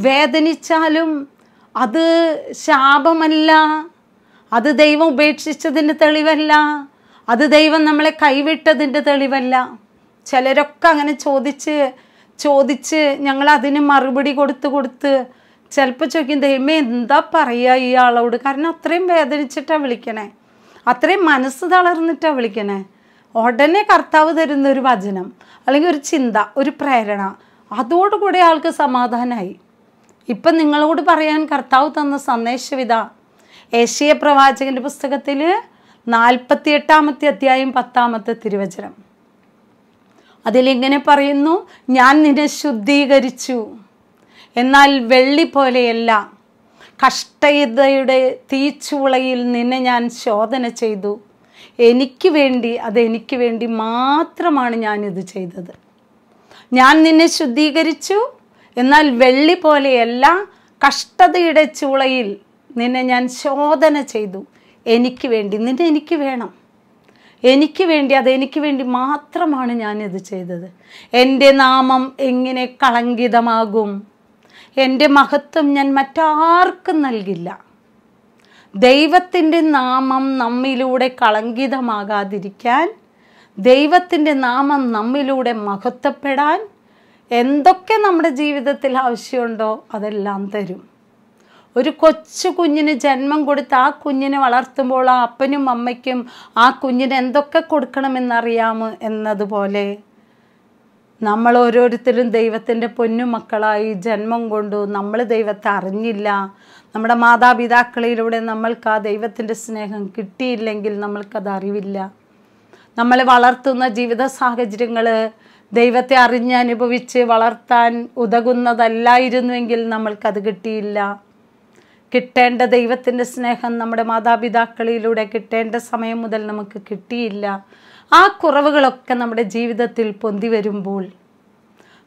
വേദനിച്ചാലും അത് ശാപമല്ല അത് ദൈവം ഉപേക്ഷിച്ചതിൻ്റെ തെളിവല്ല അത് ദൈവം നമ്മളെ കൈവിട്ടതിൻ്റെ തെളിവല്ല ചിലരൊക്കെ അങ്ങനെ ചോദിച്ച് ചോദിച്ച് ഞങ്ങൾ അതിന് മറുപടി കൊടുത്ത് കൊടുത്ത് ചിലപ്പോൾ ചോദിക്കും ദൈവമേ എന്താ പറയുക ഇയാളോട് കാരണം അത്രയും വേദനിച്ചിട്ടാണ് വിളിക്കണേ അത്രയും മനസ്സ് തളർന്നിട്ടാണ് വിളിക്കണേ ഉടനെ കർത്താവ് തരുന്ന ഒരു വചനം അല്ലെങ്കിൽ ഒരു ചിന്ത ഒരു പ്രേരണ അതോടുകൂടെ ആൾക്ക് സമാധാനമായി ഇപ്പം നിങ്ങളോട് പറയാൻ കർത്താവ് തന്ന സന്ദേശവിധ ഏഷ്യ പ്രവാചകൻ്റെ പുസ്തകത്തിൽ നാൽപ്പത്തി എട്ടാമത്തെ അധ്യായം പത്താമത്തെ തിരുവചനം അതിലിങ്ങനെ പറയുന്നു ഞാൻ നിന്നെ ശുദ്ധീകരിച്ചു എന്നാൽ വെള്ളി പോലെയല്ല കഷ്ടതയുടെ തീച്ചുളയിൽ നിന്നെ ഞാൻ ശോധന ചെയ്തു എനിക്ക് വേണ്ടി അതെനിക്ക് വേണ്ടി മാത്രമാണ് ഞാനിത് ചെയ്തത് ഞാൻ നിന്നെ ശുദ്ധീകരിച്ചു എന്നാൽ വെള്ളി പോലെയല്ല കഷ്ടതയുടെ ചൂളയിൽ നിന്നെ ഞാൻ ശോധന ചെയ്തു എനിക്ക് വേണ്ടി നിന്നെ എനിക്ക് വേണം എനിക്ക് വേണ്ടി അതെനിക്ക് വേണ്ടി മാത്രമാണ് ഞാനിത് ചെയ്തത് എൻ്റെ നാമം എങ്ങനെ കളങ്കിതമാകും എൻ്റെ മഹത്വം ഞാൻ മറ്റാർക്കും നൽകില്ല ദൈവത്തിൻ്റെ നാമം നമ്മിലൂടെ കളങ്കിതമാകാതിരിക്കാൻ ദൈവത്തിൻ്റെ നാമം നമ്മിലൂടെ മഹത്വപ്പെടാൻ എന്തൊക്കെ നമ്മുടെ ജീവിതത്തിൽ ആവശ്യമുണ്ടോ അതെല്ലാം തരും ഒരു കൊച്ചു കുഞ്ഞിന് ജന്മം കൊടുത്ത് ആ കുഞ്ഞിനെ വളർത്തുമ്പോൾ ആ അപ്പനും അമ്മയ്ക്കും ആ കുഞ്ഞിന് എന്തൊക്കെ കൊടുക്കണമെന്നറിയാമോ എന്നതുപോലെ നമ്മൾ ഓരോരുത്തരും ദൈവത്തിൻ്റെ പൊന്നു മക്കളായി ജന്മം കൊണ്ടു നമ്മൾ ദൈവത്തെ അറിഞ്ഞില്ല നമ്മുടെ മാതാപിതാക്കളിലൂടെ നമ്മൾക്ക് ആ ദൈവത്തിൻ്റെ സ്നേഹം കിട്ടിയില്ലെങ്കിൽ നമ്മൾക്കത് അറിവില്ല നമ്മളെ വളർത്തുന്ന ജീവിത സാഹചര്യങ്ങൾ ദൈവത്തെ അറിഞ്ഞ് അനുഭവിച്ച് വളർത്താൻ ഉതകുന്നതല്ലായിരുന്നുവെങ്കിൽ നമ്മൾക്കത് കിട്ടിയില്ല കിട്ടേണ്ട ദൈവത്തിൻ്റെ സ്നേഹം നമ്മുടെ മാതാപിതാക്കളിലൂടെ കിട്ടേണ്ട സമയം മുതൽ നമുക്ക് കിട്ടിയില്ല ആ കുറവുകളൊക്കെ നമ്മുടെ ജീവിതത്തിൽ പൊന്തി വരുമ്പോൾ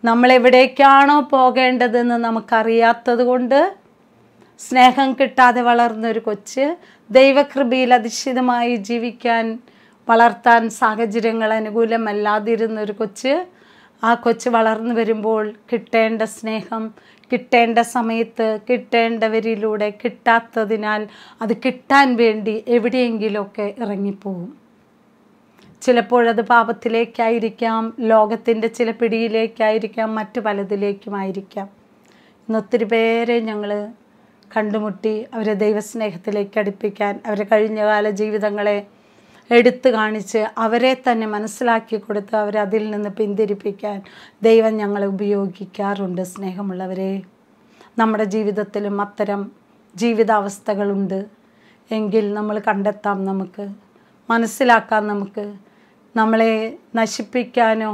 നമ്മൾ എവിടേക്കാണോ പോകേണ്ടതെന്ന് നമുക്കറിയാത്തത് കൊണ്ട് സ്നേഹം കിട്ടാതെ വളർന്നൊരു കൊച്ച് ദൈവകൃപയിൽ അധിഷ്ഠിതമായി ജീവിക്കാൻ വളർത്താൻ സാഹചര്യങ്ങൾ അനുകൂലമല്ലാതിരുന്നൊരു കൊച്ച് ആ കൊച്ച് വളർന്നു വരുമ്പോൾ കിട്ടേണ്ട സ്നേഹം കിട്ടേണ്ട സമയത്ത് കിട്ടേണ്ടവരിലൂടെ കിട്ടാത്തതിനാൽ അത് കിട്ടാൻ വേണ്ടി എവിടെയെങ്കിലുമൊക്കെ ഇറങ്ങിപ്പോകും ചിലപ്പോഴത് പാപത്തിലേക്കായിരിക്കാം ലോകത്തിൻ്റെ ചില പിടിയിലേക്കായിരിക്കാം മറ്റു പലതിലേക്കുമായിരിക്കാം ഇന്നൊത്തിരി പേരെ ഞങ്ങൾ കണ്ടുമുട്ടി അവരെ ദൈവസ്നേഹത്തിലേക്ക് അടുപ്പിക്കാൻ അവരെ കഴിഞ്ഞകാല ജീവിതങ്ങളെ എടുത്തു കാണിച്ച് അവരെ തന്നെ മനസ്സിലാക്കി കൊടുത്ത് അവരെ അതിൽ നിന്ന് പിന്തിരിപ്പിക്കാൻ ദൈവം ഞങ്ങളെ ഉപയോഗിക്കാറുണ്ട് സ്നേഹമുള്ളവരെ നമ്മുടെ ജീവിതത്തിലും അത്തരം ജീവിതാവസ്ഥകളുണ്ട് എങ്കിൽ നമ്മൾ കണ്ടെത്താം നമുക്ക് മനസ്സിലാക്കാം നമുക്ക് നമ്മളെ നശിപ്പിക്കാനോ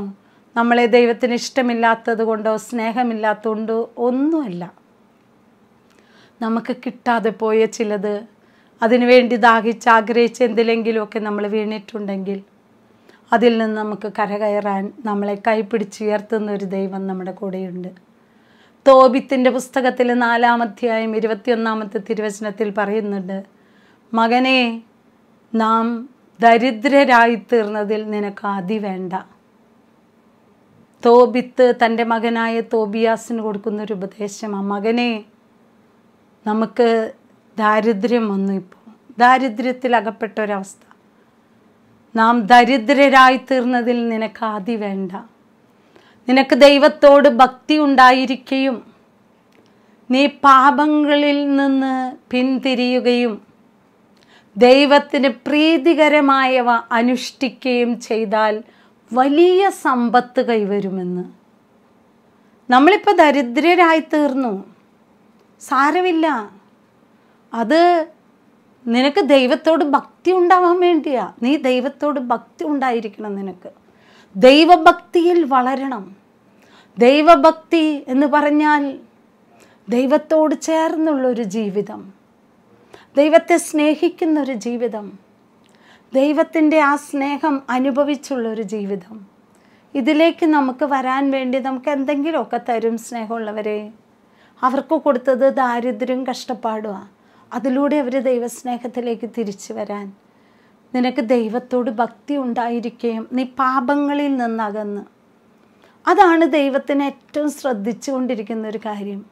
നമ്മളെ ദൈവത്തിന് ഇഷ്ടമില്ലാത്തത് കൊണ്ടോ സ്നേഹമില്ലാത്തതുകൊണ്ടോ ഒന്നുമല്ല നമുക്ക് കിട്ടാതെ പോയ ചിലത് അതിനുവേണ്ടി ദാഹിച്ച് ആഗ്രഹിച്ച് എന്തിലെങ്കിലുമൊക്കെ നമ്മൾ വീണിട്ടുണ്ടെങ്കിൽ അതിൽ നിന്ന് നമുക്ക് കരകയറാൻ നമ്മളെ കൈപ്പിടിച്ചുയർത്തുന്ന ഒരു ദൈവം നമ്മുടെ കൂടെയുണ്ട് തോബിത്തിൻ്റെ പുസ്തകത്തിൽ നാലാമധ്യായം ഇരുപത്തിയൊന്നാമത്തെ തിരുവചനത്തിൽ പറയുന്നുണ്ട് മകനെ നാം ദരിദ്രരായിത്തീർന്നതിൽ നിനക്ക് അതി വേണ്ട തോബിത്ത് തൻ്റെ മകനായ തോബിയാസിന് കൊടുക്കുന്നൊരു ആ മകനെ നമുക്ക് ദാരിദ്ര്യം വന്നു ഇപ്പോൾ ദാരിദ്ര്യത്തിൽ അകപ്പെട്ട ഒരവസ്ഥ നാം ദരിദ്രരായി തീർന്നതിൽ നിനക്ക് ആദി വേണ്ട നിനക്ക് ദൈവത്തോട് ഭക്തി ഉണ്ടായിരിക്കുകയും നീ പാപങ്ങളിൽ നിന്ന് പിന്തിരിയുകയും ദൈവത്തിന് പ്രീതികരമായവ അനുഷ്ഠിക്കുകയും ചെയ്താൽ വലിയ സമ്പത്ത് കൈവരുമെന്ന് നമ്മളിപ്പോൾ ദരിദ്രരായി തീർന്നു സാരമില്ല അത് നിനക്ക് ദൈവത്തോട് ഭക്തി ഉണ്ടാവാൻ വേണ്ടിയാ നീ ദൈവത്തോട് ഭക്തി ഉണ്ടായിരിക്കണം നിനക്ക് ദൈവഭക്തിയിൽ വളരണം ദൈവഭക്തി എന്ന് പറഞ്ഞാൽ ദൈവത്തോട് ചേർന്നുള്ളൊരു ജീവിതം ദൈവത്തെ സ്നേഹിക്കുന്ന ഒരു ജീവിതം ദൈവത്തിൻ്റെ ആ സ്നേഹം അനുഭവിച്ചുള്ളൊരു ജീവിതം ഇതിലേക്ക് നമുക്ക് വരാൻ വേണ്ടി നമുക്ക് എന്തെങ്കിലുമൊക്കെ തരും സ്നേഹമുള്ളവരെ അവർക്ക് കൊടുത്തത് ദാരിദ്ര്യം കഷ്ടപ്പാടുമാണ് അതിലൂടെ അവർ ദൈവസ്നേഹത്തിലേക്ക് തിരിച്ചു വരാൻ നിനക്ക് ദൈവത്തോട് ഭക്തി ഉണ്ടായിരിക്കുകയും നീ പാപങ്ങളിൽ നിന്നകന്ന് അതാണ് ദൈവത്തിന് ഏറ്റവും ശ്രദ്ധിച്ചു കൊണ്ടിരിക്കുന്ന ഒരു കാര്യം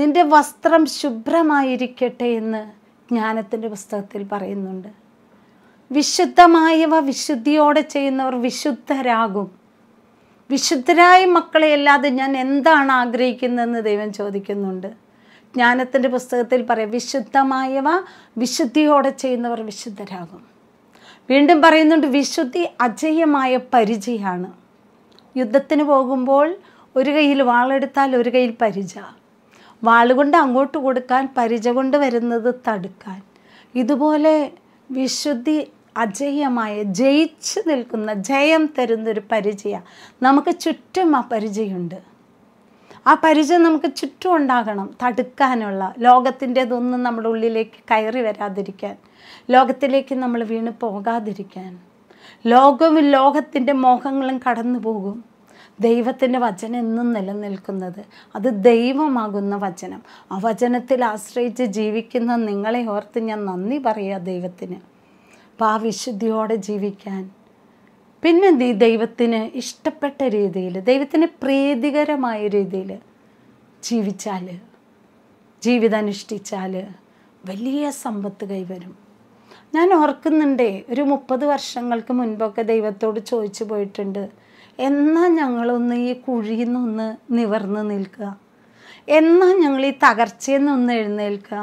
നിൻ്റെ വസ്ത്രം ശുഭ്രമായിരിക്കട്ടെ എന്ന് ജ്ഞാനത്തിൻ്റെ പുസ്തകത്തിൽ പറയുന്നുണ്ട് വിശുദ്ധമായവ വിശുദ്ധിയോടെ ചെയ്യുന്നവർ വിശുദ്ധരാകും വിശുദ്ധരായ മക്കളെ അല്ലാതെ ഞാൻ എന്താണ് ആഗ്രഹിക്കുന്നതെന്ന് ദൈവം ചോദിക്കുന്നുണ്ട് ജ്ഞാനത്തിൻ്റെ പുസ്തകത്തിൽ പറയാം വിശുദ്ധമായവ വിശുദ്ധിയോടെ ചെയ്യുന്നവർ വിശുദ്ധരാകും വീണ്ടും പറയുന്നുണ്ട് വിശുദ്ധി അജയമായ പരിചയമാണ് യുദ്ധത്തിന് പോകുമ്പോൾ ഒരു കയ്യിൽ വാളെടുത്താൽ ഒരു കയ്യിൽ പരിച വാളുകൊണ്ട് അങ്ങോട്ട് കൊടുക്കാൻ പരിച കൊണ്ട് വരുന്നത് തടുക്കാൻ ഇതുപോലെ വിശുദ്ധി അജയമായ ജയിച്ച് നിൽക്കുന്ന ജയം തരുന്നൊരു പരിചയ നമുക്ക് ചുറ്റും ആ പരിചയമുണ്ട് ആ പരിചയം നമുക്ക് ചുറ്റും ഉണ്ടാകണം തടുക്കാനുള്ള ലോകത്തിൻ്റെതൊന്നും നമ്മുടെ ഉള്ളിലേക്ക് കയറി വരാതിരിക്കാൻ ലോകത്തിലേക്ക് നമ്മൾ വീണ് പോകാതിരിക്കാൻ ലോകവും ലോകത്തിൻ്റെ മോഹങ്ങളും കടന്നു പോകും ദൈവത്തിൻ്റെ വചനം എന്നും നിലനിൽക്കുന്നത് അത് ദൈവമാകുന്ന വചനം ആ വചനത്തിൽ ആശ്രയിച്ച് ജീവിക്കുന്ന നിങ്ങളെ ഓർത്ത് ഞാൻ നന്ദി പറയുക ദൈവത്തിന് അപ്പം ആ വിശുദ്ധിയോടെ ജീവിക്കാൻ പിന്നെ ഈ ദൈവത്തിന് ഇഷ്ടപ്പെട്ട രീതിയിൽ ദൈവത്തിന് പ്രീതികരമായ രീതിയിൽ ജീവിച്ചാൽ ജീവിതം അനുഷ്ഠിച്ചാൽ വലിയ സമ്പത്ത് കൈവരും ഞാൻ ഓർക്കുന്നുണ്ടേ ഒരു മുപ്പത് വർഷങ്ങൾക്ക് മുൻപൊക്കെ ദൈവത്തോട് ചോദിച്ചു പോയിട്ടുണ്ട് എന്നാൽ ഞങ്ങളൊന്ന് ഈ കുഴിയിൽ നിന്നൊന്ന് നിവർന്ന് നിൽക്കുക എന്നാൽ ഞങ്ങൾ ഈ തകർച്ചയിൽ നിന്നൊന്ന് എഴുന്നേൽക്കുക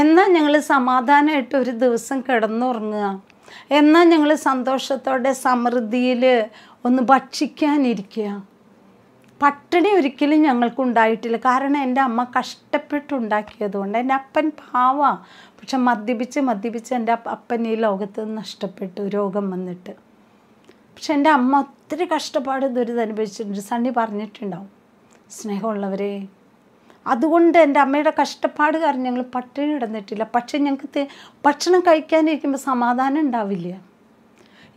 എന്നാൽ ഞങ്ങൾ സമാധാനമായിട്ട് ഒരു ദിവസം കിടന്നുറങ്ങുക എന്നാൽ ഞങ്ങൾ സന്തോഷത്തോടെ സമൃദ്ധിയിൽ ഒന്ന് ഭക്ഷിക്കാനിരിക്കുക പട്ടിണി ഒരിക്കലും ഞങ്ങൾക്ക് ഉണ്ടായിട്ടില്ല കാരണം എൻ്റെ അമ്മ കഷ്ടപ്പെട്ടുണ്ടാക്കിയതുകൊണ്ട് എൻ്റെ അപ്പൻ പാവ പക്ഷെ മദ്യപിച്ച് മദ്യപിച്ച് എൻ്റെ അപ്പൻ ഈ ലോകത്ത് നഷ്ടപ്പെട്ടു രോഗം വന്നിട്ട് പക്ഷെ എൻ്റെ അമ്മ ഒത്തിരി കഷ്ടപ്പാട് ദുരിതം അനുഭവിച്ചിട്ടുണ്ട് സണ്ണി പറഞ്ഞിട്ടുണ്ടാവും സ്നേഹമുള്ളവരെ അതുകൊണ്ട് എൻ്റെ അമ്മയുടെ കഷ്ടപ്പാട് കാരണം ഞങ്ങൾ പട്ടിണി കിടന്നിട്ടില്ല പക്ഷേ ഞങ്ങൾക്ക് ഭക്ഷണം കഴിക്കാനിരിക്കുമ്പോൾ സമാധാനം ഉണ്ടാവില്ല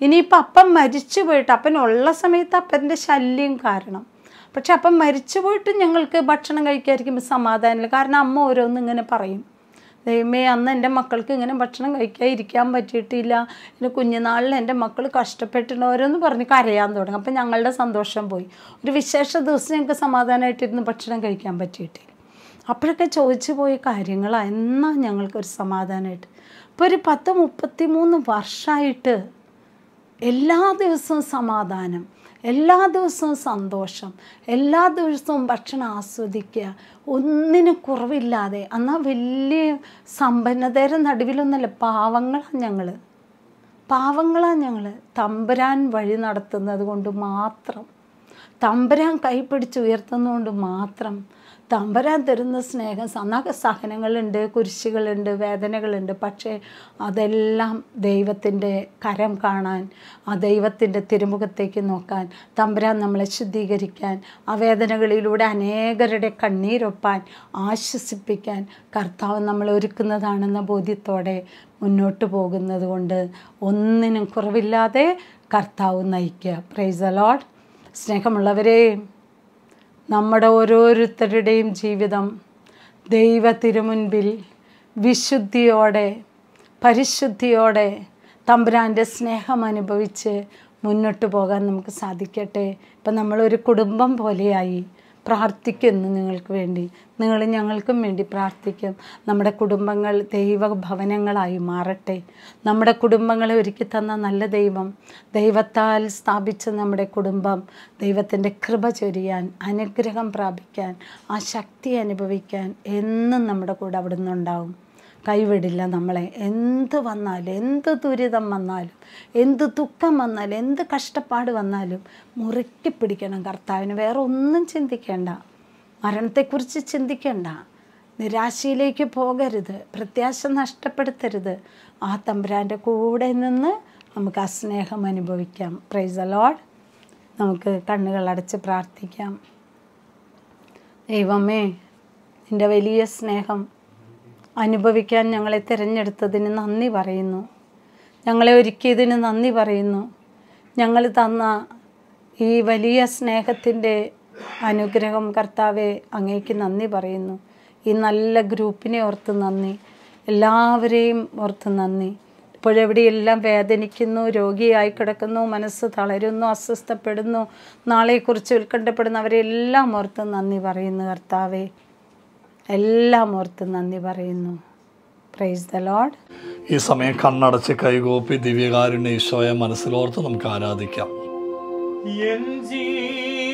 ഇനിയിപ്പോൾ അപ്പം മരിച്ചു പോയിട്ട് അപ്പൻ ഉള്ള സമയത്ത് അപ്പൻ്റെ ശല്യം കാരണം പക്ഷെ അപ്പം മരിച്ചു പോയിട്ട് ഞങ്ങൾക്ക് ഭക്ഷണം കഴിക്കാതിരിക്കുമ്പോൾ സമാധാനമില്ല കാരണം അമ്മ ഓരോന്ന് ഇങ്ങനെ പറയും ദൈവമേ അന്ന് എൻ്റെ മക്കൾക്ക് ഇങ്ങനെ ഭക്ഷണം കഴിക്കാൻ പറ്റിയിട്ടില്ല എൻ്റെ കുഞ്ഞുനാളിൽ എൻ്റെ മക്കൾ കഷ്ടപ്പെട്ടിട്ടുണ്ടോരെന്ന് പറഞ്ഞ് കരയാൻ തുടങ്ങി അപ്പം ഞങ്ങളുടെ സന്തോഷം പോയി ഒരു വിശേഷ ദിവസം ഞങ്ങൾക്ക് സമാധാനമായിട്ടിരുന്ന് ഭക്ഷണം കഴിക്കാൻ പറ്റിയിട്ടില്ല അപ്പോഴൊക്കെ ചോദിച്ചു പോയ കാര്യങ്ങളാണ് എന്നാൽ ഞങ്ങൾക്കൊരു സമാധാനമായിട്ട് ഇപ്പോൾ ഒരു പത്ത് മുപ്പത്തി മൂന്ന് വർഷമായിട്ട് എല്ലാ ദിവസവും സമാധാനം എല്ലാ ദിവസവും സന്തോഷം എല്ലാ ദിവസവും ഭക്ഷണം ആസ്വദിക്കുക ഒന്നിന് കുറവില്ലാതെ എന്നാൽ വലിയ സമ്പന്നതയുടെ നടുവിലൊന്നല്ല പാവങ്ങളാണ് ഞങ്ങൾ പാവങ്ങളാണ് ഞങ്ങൾ തമ്പുരാൻ വഴി നടത്തുന്നത് കൊണ്ട് മാത്രം തമ്പുരാൻ കൈപ്പിടിച്ച് ഉയർത്തുന്നതുകൊണ്ട് മാത്രം തമ്പരാൻ തരുന്ന സ്നേഹം സഹനങ്ങളുണ്ട് കുരിശുകളുണ്ട് വേദനകളുണ്ട് പക്ഷേ അതെല്ലാം ദൈവത്തിൻ്റെ കരം കാണാൻ ആ ദൈവത്തിൻ്റെ തിരുമുഖത്തേക്ക് നോക്കാൻ തമ്പരാൻ നമ്മളെ ശുദ്ധീകരിക്കാൻ ആ വേദനകളിലൂടെ അനേകരുടെ കണ്ണീരൊപ്പാൻ ആശ്വസിപ്പിക്കാൻ കർത്താവ് നമ്മളെ ഒരുക്കുന്നതാണെന്ന ബോധ്യത്തോടെ മുന്നോട്ട് പോകുന്നത് കൊണ്ട് ഒന്നിനും കുറവില്ലാതെ കർത്താവ് നയിക്കുക പ്രൈസ് അലോഡ് സ്നേഹമുള്ളവരെ നമ്മുടെ ഓരോരുത്തരുടെയും ജീവിതം ദൈവ തിരുമുൻപിൽ വിശുദ്ധിയോടെ പരിശുദ്ധിയോടെ തമ്പുരാൻ്റെ സ്നേഹം അനുഭവിച്ച് മുന്നോട്ട് പോകാൻ നമുക്ക് സാധിക്കട്ടെ ഇപ്പം നമ്മളൊരു കുടുംബം പോലെയായി പ്രാർത്ഥിക്കുന്നു നിങ്ങൾക്ക് വേണ്ടി നിങ്ങൾ ഞങ്ങൾക്കും വേണ്ടി പ്രാർത്ഥിക്കും നമ്മുടെ കുടുംബങ്ങൾ ദൈവ ഭവനങ്ങളായി മാറട്ടെ നമ്മുടെ കുടുംബങ്ങളെ ഒരുക്കി തന്ന നല്ല ദൈവം ദൈവത്താൽ സ്ഥാപിച്ച നമ്മുടെ കുടുംബം ദൈവത്തിൻ്റെ കൃപ ചൊരിയാൻ അനുഗ്രഹം പ്രാപിക്കാൻ ആ ശക്തി അനുഭവിക്കാൻ എന്നും നമ്മുടെ കൂടെ അവിടുന്ന് ഉണ്ടാവും കൈവിടില്ല നമ്മളെ എന്ത് വന്നാലും എന്ത് ദുരിതം വന്നാലും എന്ത് ദുഃഖം വന്നാലും എന്ത് കഷ്ടപ്പാട് വന്നാലും മുറുക്കി പിടിക്കണം കർത്താവിന് വേറെ ഒന്നും ചിന്തിക്കേണ്ട മരണത്തെക്കുറിച്ച് ചിന്തിക്കേണ്ട നിരാശയിലേക്ക് പോകരുത് പ്രത്യാശ നഷ്ടപ്പെടുത്തരുത് ആ തമ്പുരാൻ്റെ കൂടെ നിന്ന് നമുക്ക് ആ സ്നേഹം അനുഭവിക്കാം പ്രൈസ് അലോഡ് നമുക്ക് കണ്ണുകളടച്ച് പ്രാർത്ഥിക്കാം ദൈവമേ നിൻ്റെ വലിയ സ്നേഹം അനുഭവിക്കാൻ ഞങ്ങളെ തിരഞ്ഞെടുത്തതിന് നന്ദി പറയുന്നു ഞങ്ങളെ ഒരുക്കിയതിന് നന്ദി പറയുന്നു ഞങ്ങൾ തന്ന ഈ വലിയ സ്നേഹത്തിൻ്റെ അനുഗ്രഹം കർത്താവെ അങ്ങേക്ക് നന്ദി പറയുന്നു ഈ നല്ല ഗ്രൂപ്പിനെ ഓർത്ത് നന്ദി എല്ലാവരെയും ഓർത്ത് നന്ദി ഇപ്പോഴെവിടെയെല്ലാം വേദനിക്കുന്നു രോഗിയായി കിടക്കുന്നു മനസ്സ് തളരുന്നു അസ്വസ്ഥപ്പെടുന്നു നാളെക്കുറിച്ച് ഉത്കണ്ഠപ്പെടുന്നവരെല്ലാം ഓർത്ത് നന്ദി പറയുന്നു കർത്താവെ എല്ലാം ഓർത്ത് നന്ദി പറയുന്നു പ്രൈസ് ദ ലോഡ് ഈ സമയം കണ്ണടച്ച് കൈകോപ്പി ദിവ്യകാരുണ്യ ഈശോയെ മനസ്സിലോർത്ത് നമുക്ക് ആരാധിക്കാം എൻ ജീവനെ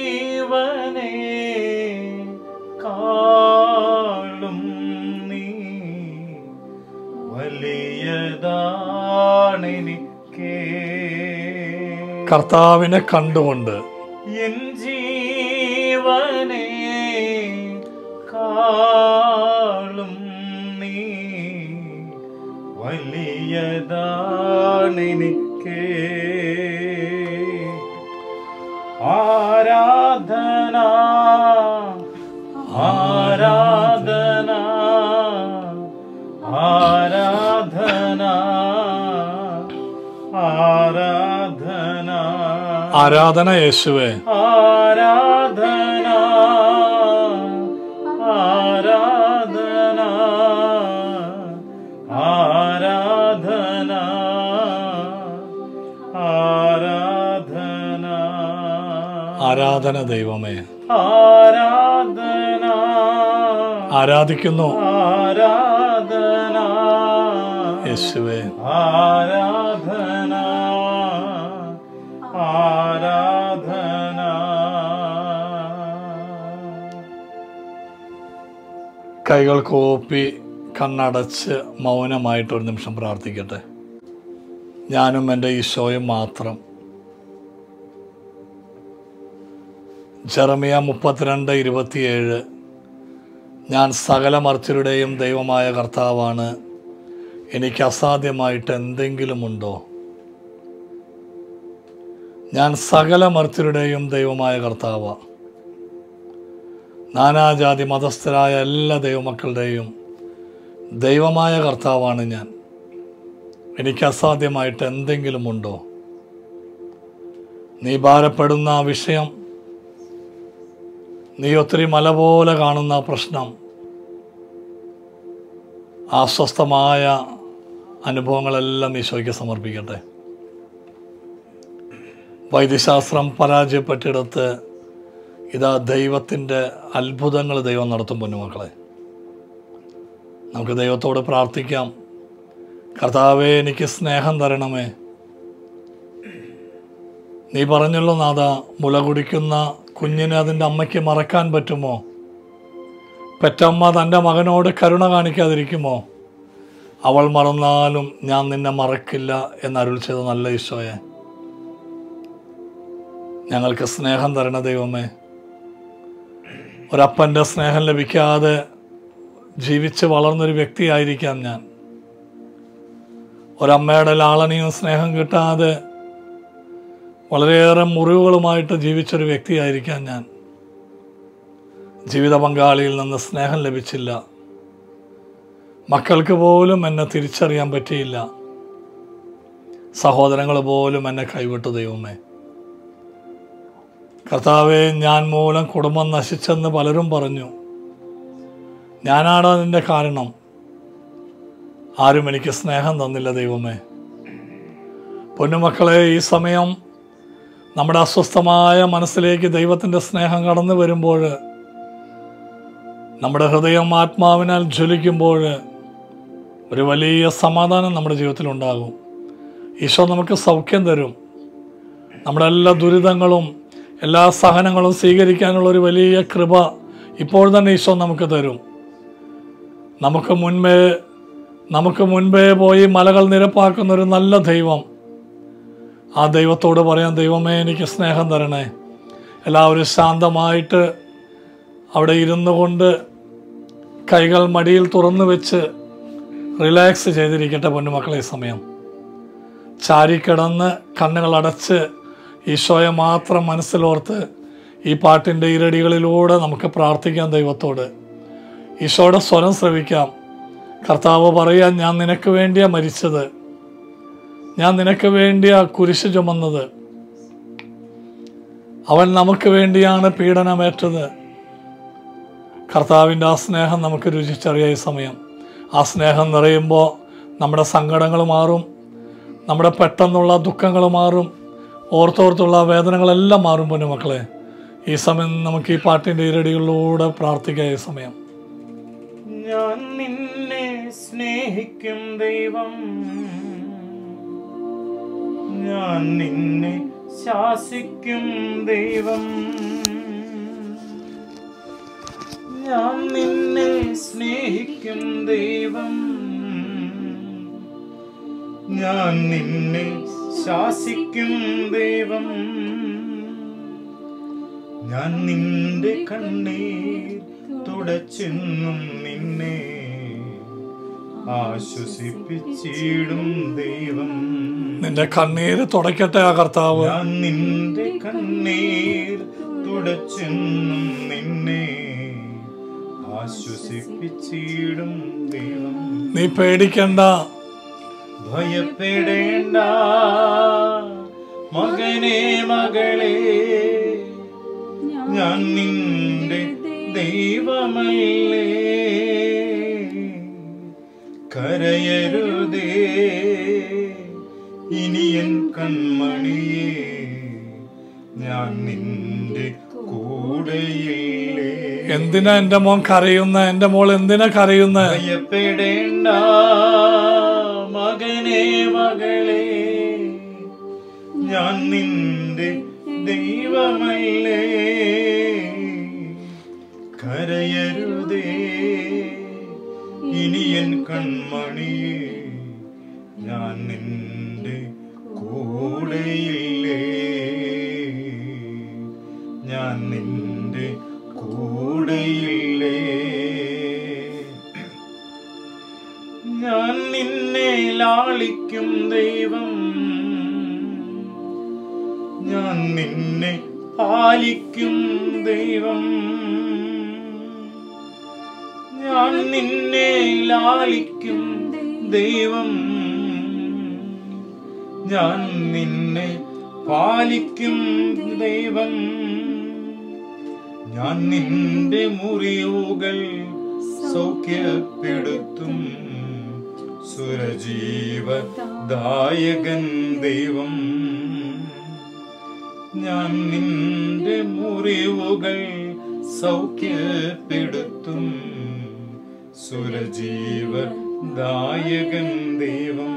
കാളും നീ വലിയതാണെനിക്ക് കർത്താവിനെ കണ്ടുകൊണ്ട് എൻ ജീവനേ വാളും നീ വലിയതാണെനിക്ക് ആരാധന ആരാധന ആരാധന ആരാധന ആരാധന യേശുവേ ആരാ ആരാധന ദൈവമേ ആരാധന ആരാധിക്കുന്നു ആരാധന യേശുവേ ആരാധന ആരാധന കൈകൾ കോപ്പി കണ്ണടച്ച് മൗനമായിട്ട് ഒരു നിമിഷം പ്രാർത്ഥിക്കട്ടെ ഞാനും എൻ്റെ ഈശോയും മാത്രം ജെറമിയ മുപ്പത്തിരണ്ട് ഇരുപത്തിയേഴ് ഞാൻ സകല മർച്ചരുടെയും ദൈവമായ കർത്താവാണ് എനിക്ക് അസാധ്യമായിട്ട് എന്തെങ്കിലുമുണ്ടോ ഞാൻ സകല മർച്ചരുടെയും ദൈവമായ കർത്താവാണ് നാനാജാതി മതസ്ഥരായ എല്ലാ ദൈവമക്കളുടെയും ദൈവമായ കർത്താവാണ് ഞാൻ എനിക്ക് അസാധ്യമായിട്ട് എന്തെങ്കിലുമുണ്ടോ നീ ഭാരപ്പെടുന്ന ആ വിഷയം നീ ഒത്തിരി മല പോലെ കാണുന്ന പ്രശ്നം ആസ്വസ്ഥമായ അനുഭവങ്ങളെല്ലാം ഈശോയ്ക്ക് സമർപ്പിക്കട്ടെ വൈദ്യശാസ്ത്രം പരാജയപ്പെട്ടിടത്ത് ഇതാ ദൈവത്തിൻ്റെ അത്ഭുതങ്ങൾ ദൈവം നടത്തും പൊന്നുമക്കളെ നമുക്ക് ദൈവത്തോട് പ്രാർത്ഥിക്കാം കർത്താവെ എനിക്ക് സ്നേഹം തരണമേ നീ പറഞ്ഞല്ലോ നാഥ മുല കുടിക്കുന്ന കുഞ്ഞിന് അതിൻ്റെ അമ്മയ്ക്ക് മറക്കാൻ പറ്റുമോ പെറ്റമ്മ തൻ്റെ മകനോട് കരുണ കാണിക്കാതിരിക്കുമോ അവൾ മറന്നാലും ഞാൻ നിന്നെ മറക്കില്ല എന്നരുൾ ചെയ്ത നല്ല ഈശോയെ ഞങ്ങൾക്ക് സ്നേഹം തരണ ദൈവമേ ഒരപ്പൻ്റെ സ്നേഹം ലഭിക്കാതെ ജീവിച്ച് വളർന്നൊരു വ്യക്തിയായിരിക്കാം ഞാൻ ഒരമ്മയുടെ ലാളനയും സ്നേഹം കിട്ടാതെ വളരെയേറെ മുറിവുകളുമായിട്ട് ജീവിച്ചൊരു വ്യക്തിയായിരിക്കാൻ ഞാൻ ജീവിത പങ്കാളിയിൽ നിന്ന് സ്നേഹം ലഭിച്ചില്ല മക്കൾക്ക് പോലും എന്നെ തിരിച്ചറിയാൻ പറ്റിയില്ല സഹോദരങ്ങൾ പോലും എന്നെ കൈവിട്ടു ദൈവമേ കർത്താവെ ഞാൻ മൂലം കുടുംബം നശിച്ചെന്ന് പലരും പറഞ്ഞു ഞാനാണ് അതിൻ്റെ കാരണം ആരും എനിക്ക് സ്നേഹം തന്നില്ല ദൈവമേ പൊന്നുമക്കളെ ഈ സമയം നമ്മുടെ അസ്വസ്ഥമായ മനസ്സിലേക്ക് ദൈവത്തിൻ്റെ സ്നേഹം കടന്നു വരുമ്പോൾ നമ്മുടെ ഹൃദയം ആത്മാവിനാൽ ജ്വലിക്കുമ്പോൾ ഒരു വലിയ സമാധാനം നമ്മുടെ ജീവിതത്തിൽ ഉണ്ടാകും ഈശോ നമുക്ക് സൗഖ്യം തരും നമ്മുടെ എല്ലാ ദുരിതങ്ങളും എല്ലാ സഹനങ്ങളും സ്വീകരിക്കാനുള്ള ഒരു വലിയ കൃപ ഇപ്പോൾ തന്നെ ഈശോ നമുക്ക് തരും നമുക്ക് മുൻപേ നമുക്ക് മുൻപേ പോയി മലകൾ നിരപ്പാക്കുന്ന ഒരു നല്ല ദൈവം ആ ദൈവത്തോട് പറയാൻ ദൈവമേ എനിക്ക് സ്നേഹം തരണേ എല്ലാവരും ശാന്തമായിട്ട് അവിടെ ഇരുന്നു കൊണ്ട് കൈകൾ മടിയിൽ തുറന്നു വെച്ച് റിലാക്സ് ചെയ്തിരിക്കട്ടെ പൊന്നുമക്കളെ സമയം ചാരിക്കിടന്ന് കണ്ണുകൾ അടച്ച് ഈശോയെ മാത്രം മനസ്സിലോർത്ത് ഈ പാട്ടിൻ്റെ ഇരടികളിലൂടെ നമുക്ക് പ്രാർത്ഥിക്കാം ദൈവത്തോട് ഈശോയുടെ സ്വരം ശ്രവിക്കാം കർത്താവ് പറയാൻ ഞാൻ നിനക്ക് വേണ്ടിയാണ് മരിച്ചത് ഞാൻ നിനക്ക് വേണ്ടി ആ കുരിശ് ചുമന്നത് അവൻ നമുക്ക് വേണ്ടിയാണ് പീഡനമേറ്റത് കർത്താവിൻ്റെ ആ സ്നേഹം നമുക്ക് ഈ സമയം ആ സ്നേഹം നിറയുമ്പോൾ നമ്മുടെ സങ്കടങ്ങൾ മാറും നമ്മുടെ പെട്ടെന്നുള്ള ദുഃഖങ്ങൾ മാറും ഓർത്തോർത്തുള്ള വേദനകളെല്ലാം മാറും പൊന്നു മക്കളെ ഈ സമയം നമുക്ക് ഈ പാട്ടിൻ്റെ ഇരടികളിലൂടെ പ്രാർത്ഥിക്കുക ഈ സമയം ഞാൻ നിന്നെ സ്നേഹിക്കും ദൈവം ഞാൻ നിന്നെ ശാസിക്കും ദൈവം ഞാൻ നിന്നെ സ്നേഹിക്കും ദൈവം ഞാൻ നിന്നെ ശാസിക്കും ദൈവം ഞാൻ നിന്റെ കണ്ണീർ തുടച്ചെന്നും നിന്നെ ആശ്വസിപ്പിച്ചിടും ദൈവം നിന്റെ കണ്ണീര് തുടയ്ക്കട്ടെ ആ കർത്താവ് നിന്റെ കണ്ണീർ തുടച്ചെന്നും നിന്നെ ആശ്വസിപ്പിച്ചിടും ദൈവം നീ പേടിക്കണ്ട ഭയപ്പെടേണ്ട മകനെ മകളെ ഞാൻ നിന്റെ ദൈവമല്ലേ കരയരുതേ ഇനിയൻ കൺമണിയേ ഞാൻ നിന്റെ കൂടെയില്ലേ എന്തിനാ എന്റെ മോൻ കരയുന്ന എന്റെ മോൾ എന്തിനാ കരയുന്ന ഭയപ്പെടേണ്ട മകനെ മകളെ ഞാൻ നിന്റെ ദൈവമല്ലേ എൻ കൺമണി ഞാൻ നിന്റെ കൂടെയില്ലേ ഞാൻ നിന്റെ കൂടെയില്ലേ ഞാൻ നിന്നെ ലാളിക്കും ദൈവം ഞാൻ നിന്നെ പാലിക്കും ദൈവം ഞാൻ നിന്നെ ലാളിക്കും ദൈവം ഞാൻ നിന്നെ പാലിക്കും ദൈവം ഞാൻ നിന്റെ മുറിവുകൾ സൗഖ്യപ്പെടുത്തും സുരജീവ ദായകൻ ദൈവം ഞാൻ നിന്റെ മുറിവുകൾ സൗഖ്യപ്പെടുത്തും സുരജീവ ദായകൻ ദൈവം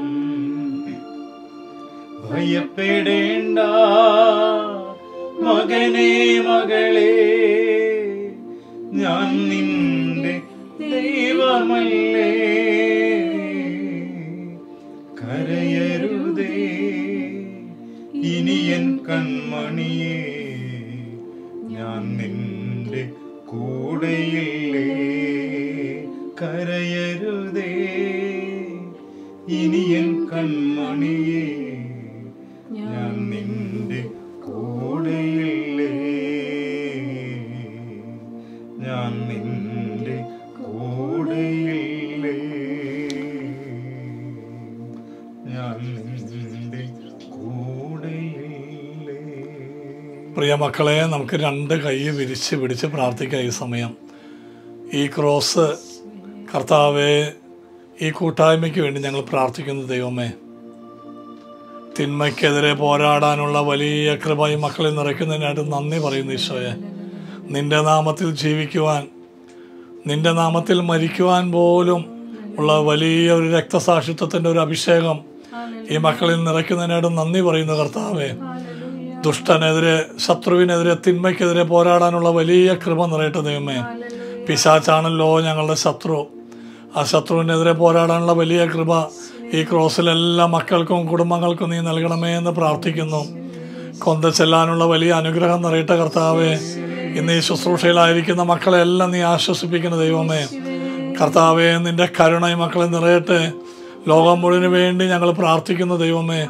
ഭയപ്പെടേണ്ട മകനെ മകളെ ഞാൻ നിന്റെ ദൈവമല്ലേ കരയരുതേ ഇനിയൻ കൺമണിയേ ഞാൻ നിന്റെ മക്കളെ നമുക്ക് രണ്ട് കൈ വിരിച്ച് പിടിച്ച് പ്രാർത്ഥിക്കാം ഈ സമയം ഈ ക്രോസ് കർത്താവെ ഈ കൂട്ടായ്മയ്ക്ക് വേണ്ടി ഞങ്ങൾ പ്രാർത്ഥിക്കുന്നു ദൈവമേ തിന്മയ്ക്കെതിരെ പോരാടാനുള്ള വലിയ കൃപ ഈ മക്കളെ നിറയ്ക്കുന്നതിനായിട്ട് നന്ദി പറയുന്നു ഈശോയെ നിൻ്റെ നാമത്തിൽ ജീവിക്കുവാൻ നിൻ്റെ നാമത്തിൽ മരിക്കുവാൻ പോലും ഉള്ള വലിയ ഒരു രക്തസാക്ഷിത്വത്തിൻ്റെ ഒരു അഭിഷേകം ഈ മക്കളിൽ നിറയ്ക്കുന്നതിനായിട്ട് നന്ദി പറയുന്നു കർത്താവേ ദുഷ്ടനെതിരെ ശത്രുവിനെതിരെ തിന്മയ്ക്കെതിരെ പോരാടാനുള്ള വലിയ കൃപ നിറയട്ടെ ദൈവമേ പിശാച്ചാണല്ലോ ഞങ്ങളുടെ ശത്രു ആ ശത്രുവിനെതിരെ പോരാടാനുള്ള വലിയ കൃപ ഈ ക്രോസിലെല്ലാ മക്കൾക്കും കുടുംബങ്ങൾക്കും നീ നൽകണമേ എന്ന് പ്രാർത്ഥിക്കുന്നു കൊന്ത ചെല്ലാനുള്ള വലിയ അനുഗ്രഹം നിറയട്ടെ കർത്താവേ ഇന്ന് ഈ ശുശ്രൂഷയിലായിരിക്കുന്ന മക്കളെല്ലാം നീ ആശ്വസിപ്പിക്കുന്ന ദൈവമേ കർത്താവേ നിന്റെ കരുണ ഈ മക്കളെ നിറയട്ടെ ലോകം മുഴുവന് വേണ്ടി ഞങ്ങൾ പ്രാർത്ഥിക്കുന്ന ദൈവമേ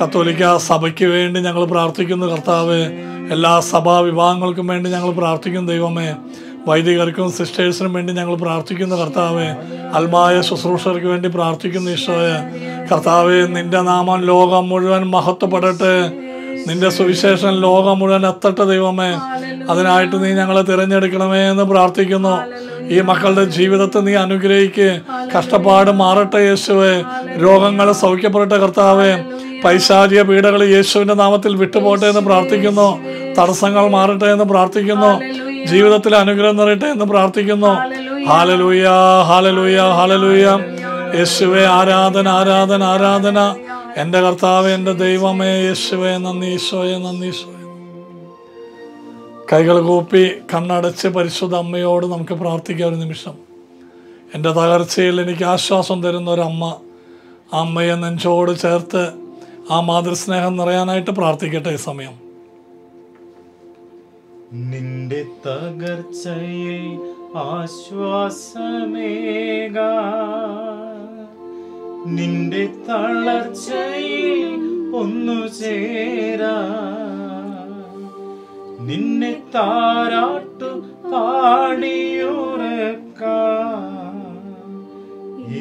കത്തോലിക്ക സഭയ്ക്ക് വേണ്ടി ഞങ്ങൾ പ്രാർത്ഥിക്കുന്നു കർത്താവ് എല്ലാ സഭാ വിഭാഗങ്ങൾക്കും വേണ്ടി ഞങ്ങൾ പ്രാർത്ഥിക്കുന്നു ദൈവമേ വൈദികർക്കും സിസ്റ്റേഴ്സിനും വേണ്ടി ഞങ്ങൾ പ്രാർത്ഥിക്കുന്നു കർത്താവേ അൽമായ ശുശ്രൂഷകർക്ക് വേണ്ടി പ്രാർത്ഥിക്കുന്നു ഈശോയെ കർത്താവെ നിന്റെ നാമം ലോകം മുഴുവൻ മഹത്വപ്പെടട്ടെ നിന്റെ സുവിശേഷം ലോകം മുഴുവൻ എത്തട്ടെ ദൈവമേ അതിനായിട്ട് നീ ഞങ്ങളെ തിരഞ്ഞെടുക്കണമേ എന്ന് പ്രാർത്ഥിക്കുന്നു ഈ മക്കളുടെ ജീവിതത്തെ നീ അനുഗ്രഹിക്കുക കഷ്ടപ്പാട് മാറട്ടെ യേശുവേ രോഗങ്ങൾ സൗഖ്യപ്പെടട്ടെ കർത്താവേ പൈശാചിക പീഡകൾ യേശുവിൻ്റെ നാമത്തിൽ വിട്ടുപോട്ടെ എന്ന് പ്രാർത്ഥിക്കുന്നു തടസ്സങ്ങൾ മാറട്ടെ എന്ന് പ്രാർത്ഥിക്കുന്നു ജീവിതത്തിൽ അനുഗ്രഹം നിറയട്ടെ എന്ന് പ്രാർത്ഥിക്കുന്നു ഹാലലൂയ ഹാലലൂയ ഹാലലൂയ യേശുവെ ആരാധന ആരാധന ആരാധന എൻ്റെ കർത്താവ് എൻ്റെ ദൈവമേ യേശുവെ നന്ദി ഈശോയെ നന്ദി ഈശോയെ കൈകൾ കൂപ്പി കണ്ണടച്ച് പരിശുദ്ധ അമ്മയോട് നമുക്ക് പ്രാർത്ഥിക്കാം ഒരു നിമിഷം എൻ്റെ തകർച്ചയിൽ എനിക്ക് ആശ്വാസം തരുന്ന ഒരമ്മ അമ്മയെ നെഞ്ചോട് ചേർത്ത് ആ മാതൃസ്നേഹം നിറയാനായിട്ട് പ്രാർത്ഥിക്കട്ടെ ഈ സമയം നിന്റെ തകർച്ചയിൽ ആശ്വാസമേക നിന്റെ തളർച്ചയിൽ ഒന്നു ചേരാ നിന്നെ താരാട്ടു പാടിയുറക്ക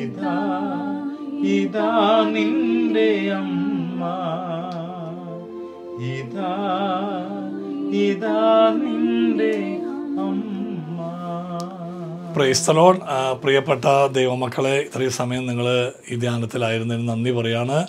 ഇതാ ഇതാ നിന്റെ അമ്മ ഇതാ ഇതാ നിന്റെ പ്രിയപ്പെട്ട ദൈവമക്കളെ ഇത്രയും സമയം നിങ്ങൾ ഈ ധ്യാനത്തിലായിരുന്നതിന് നന്ദി പറയാണ്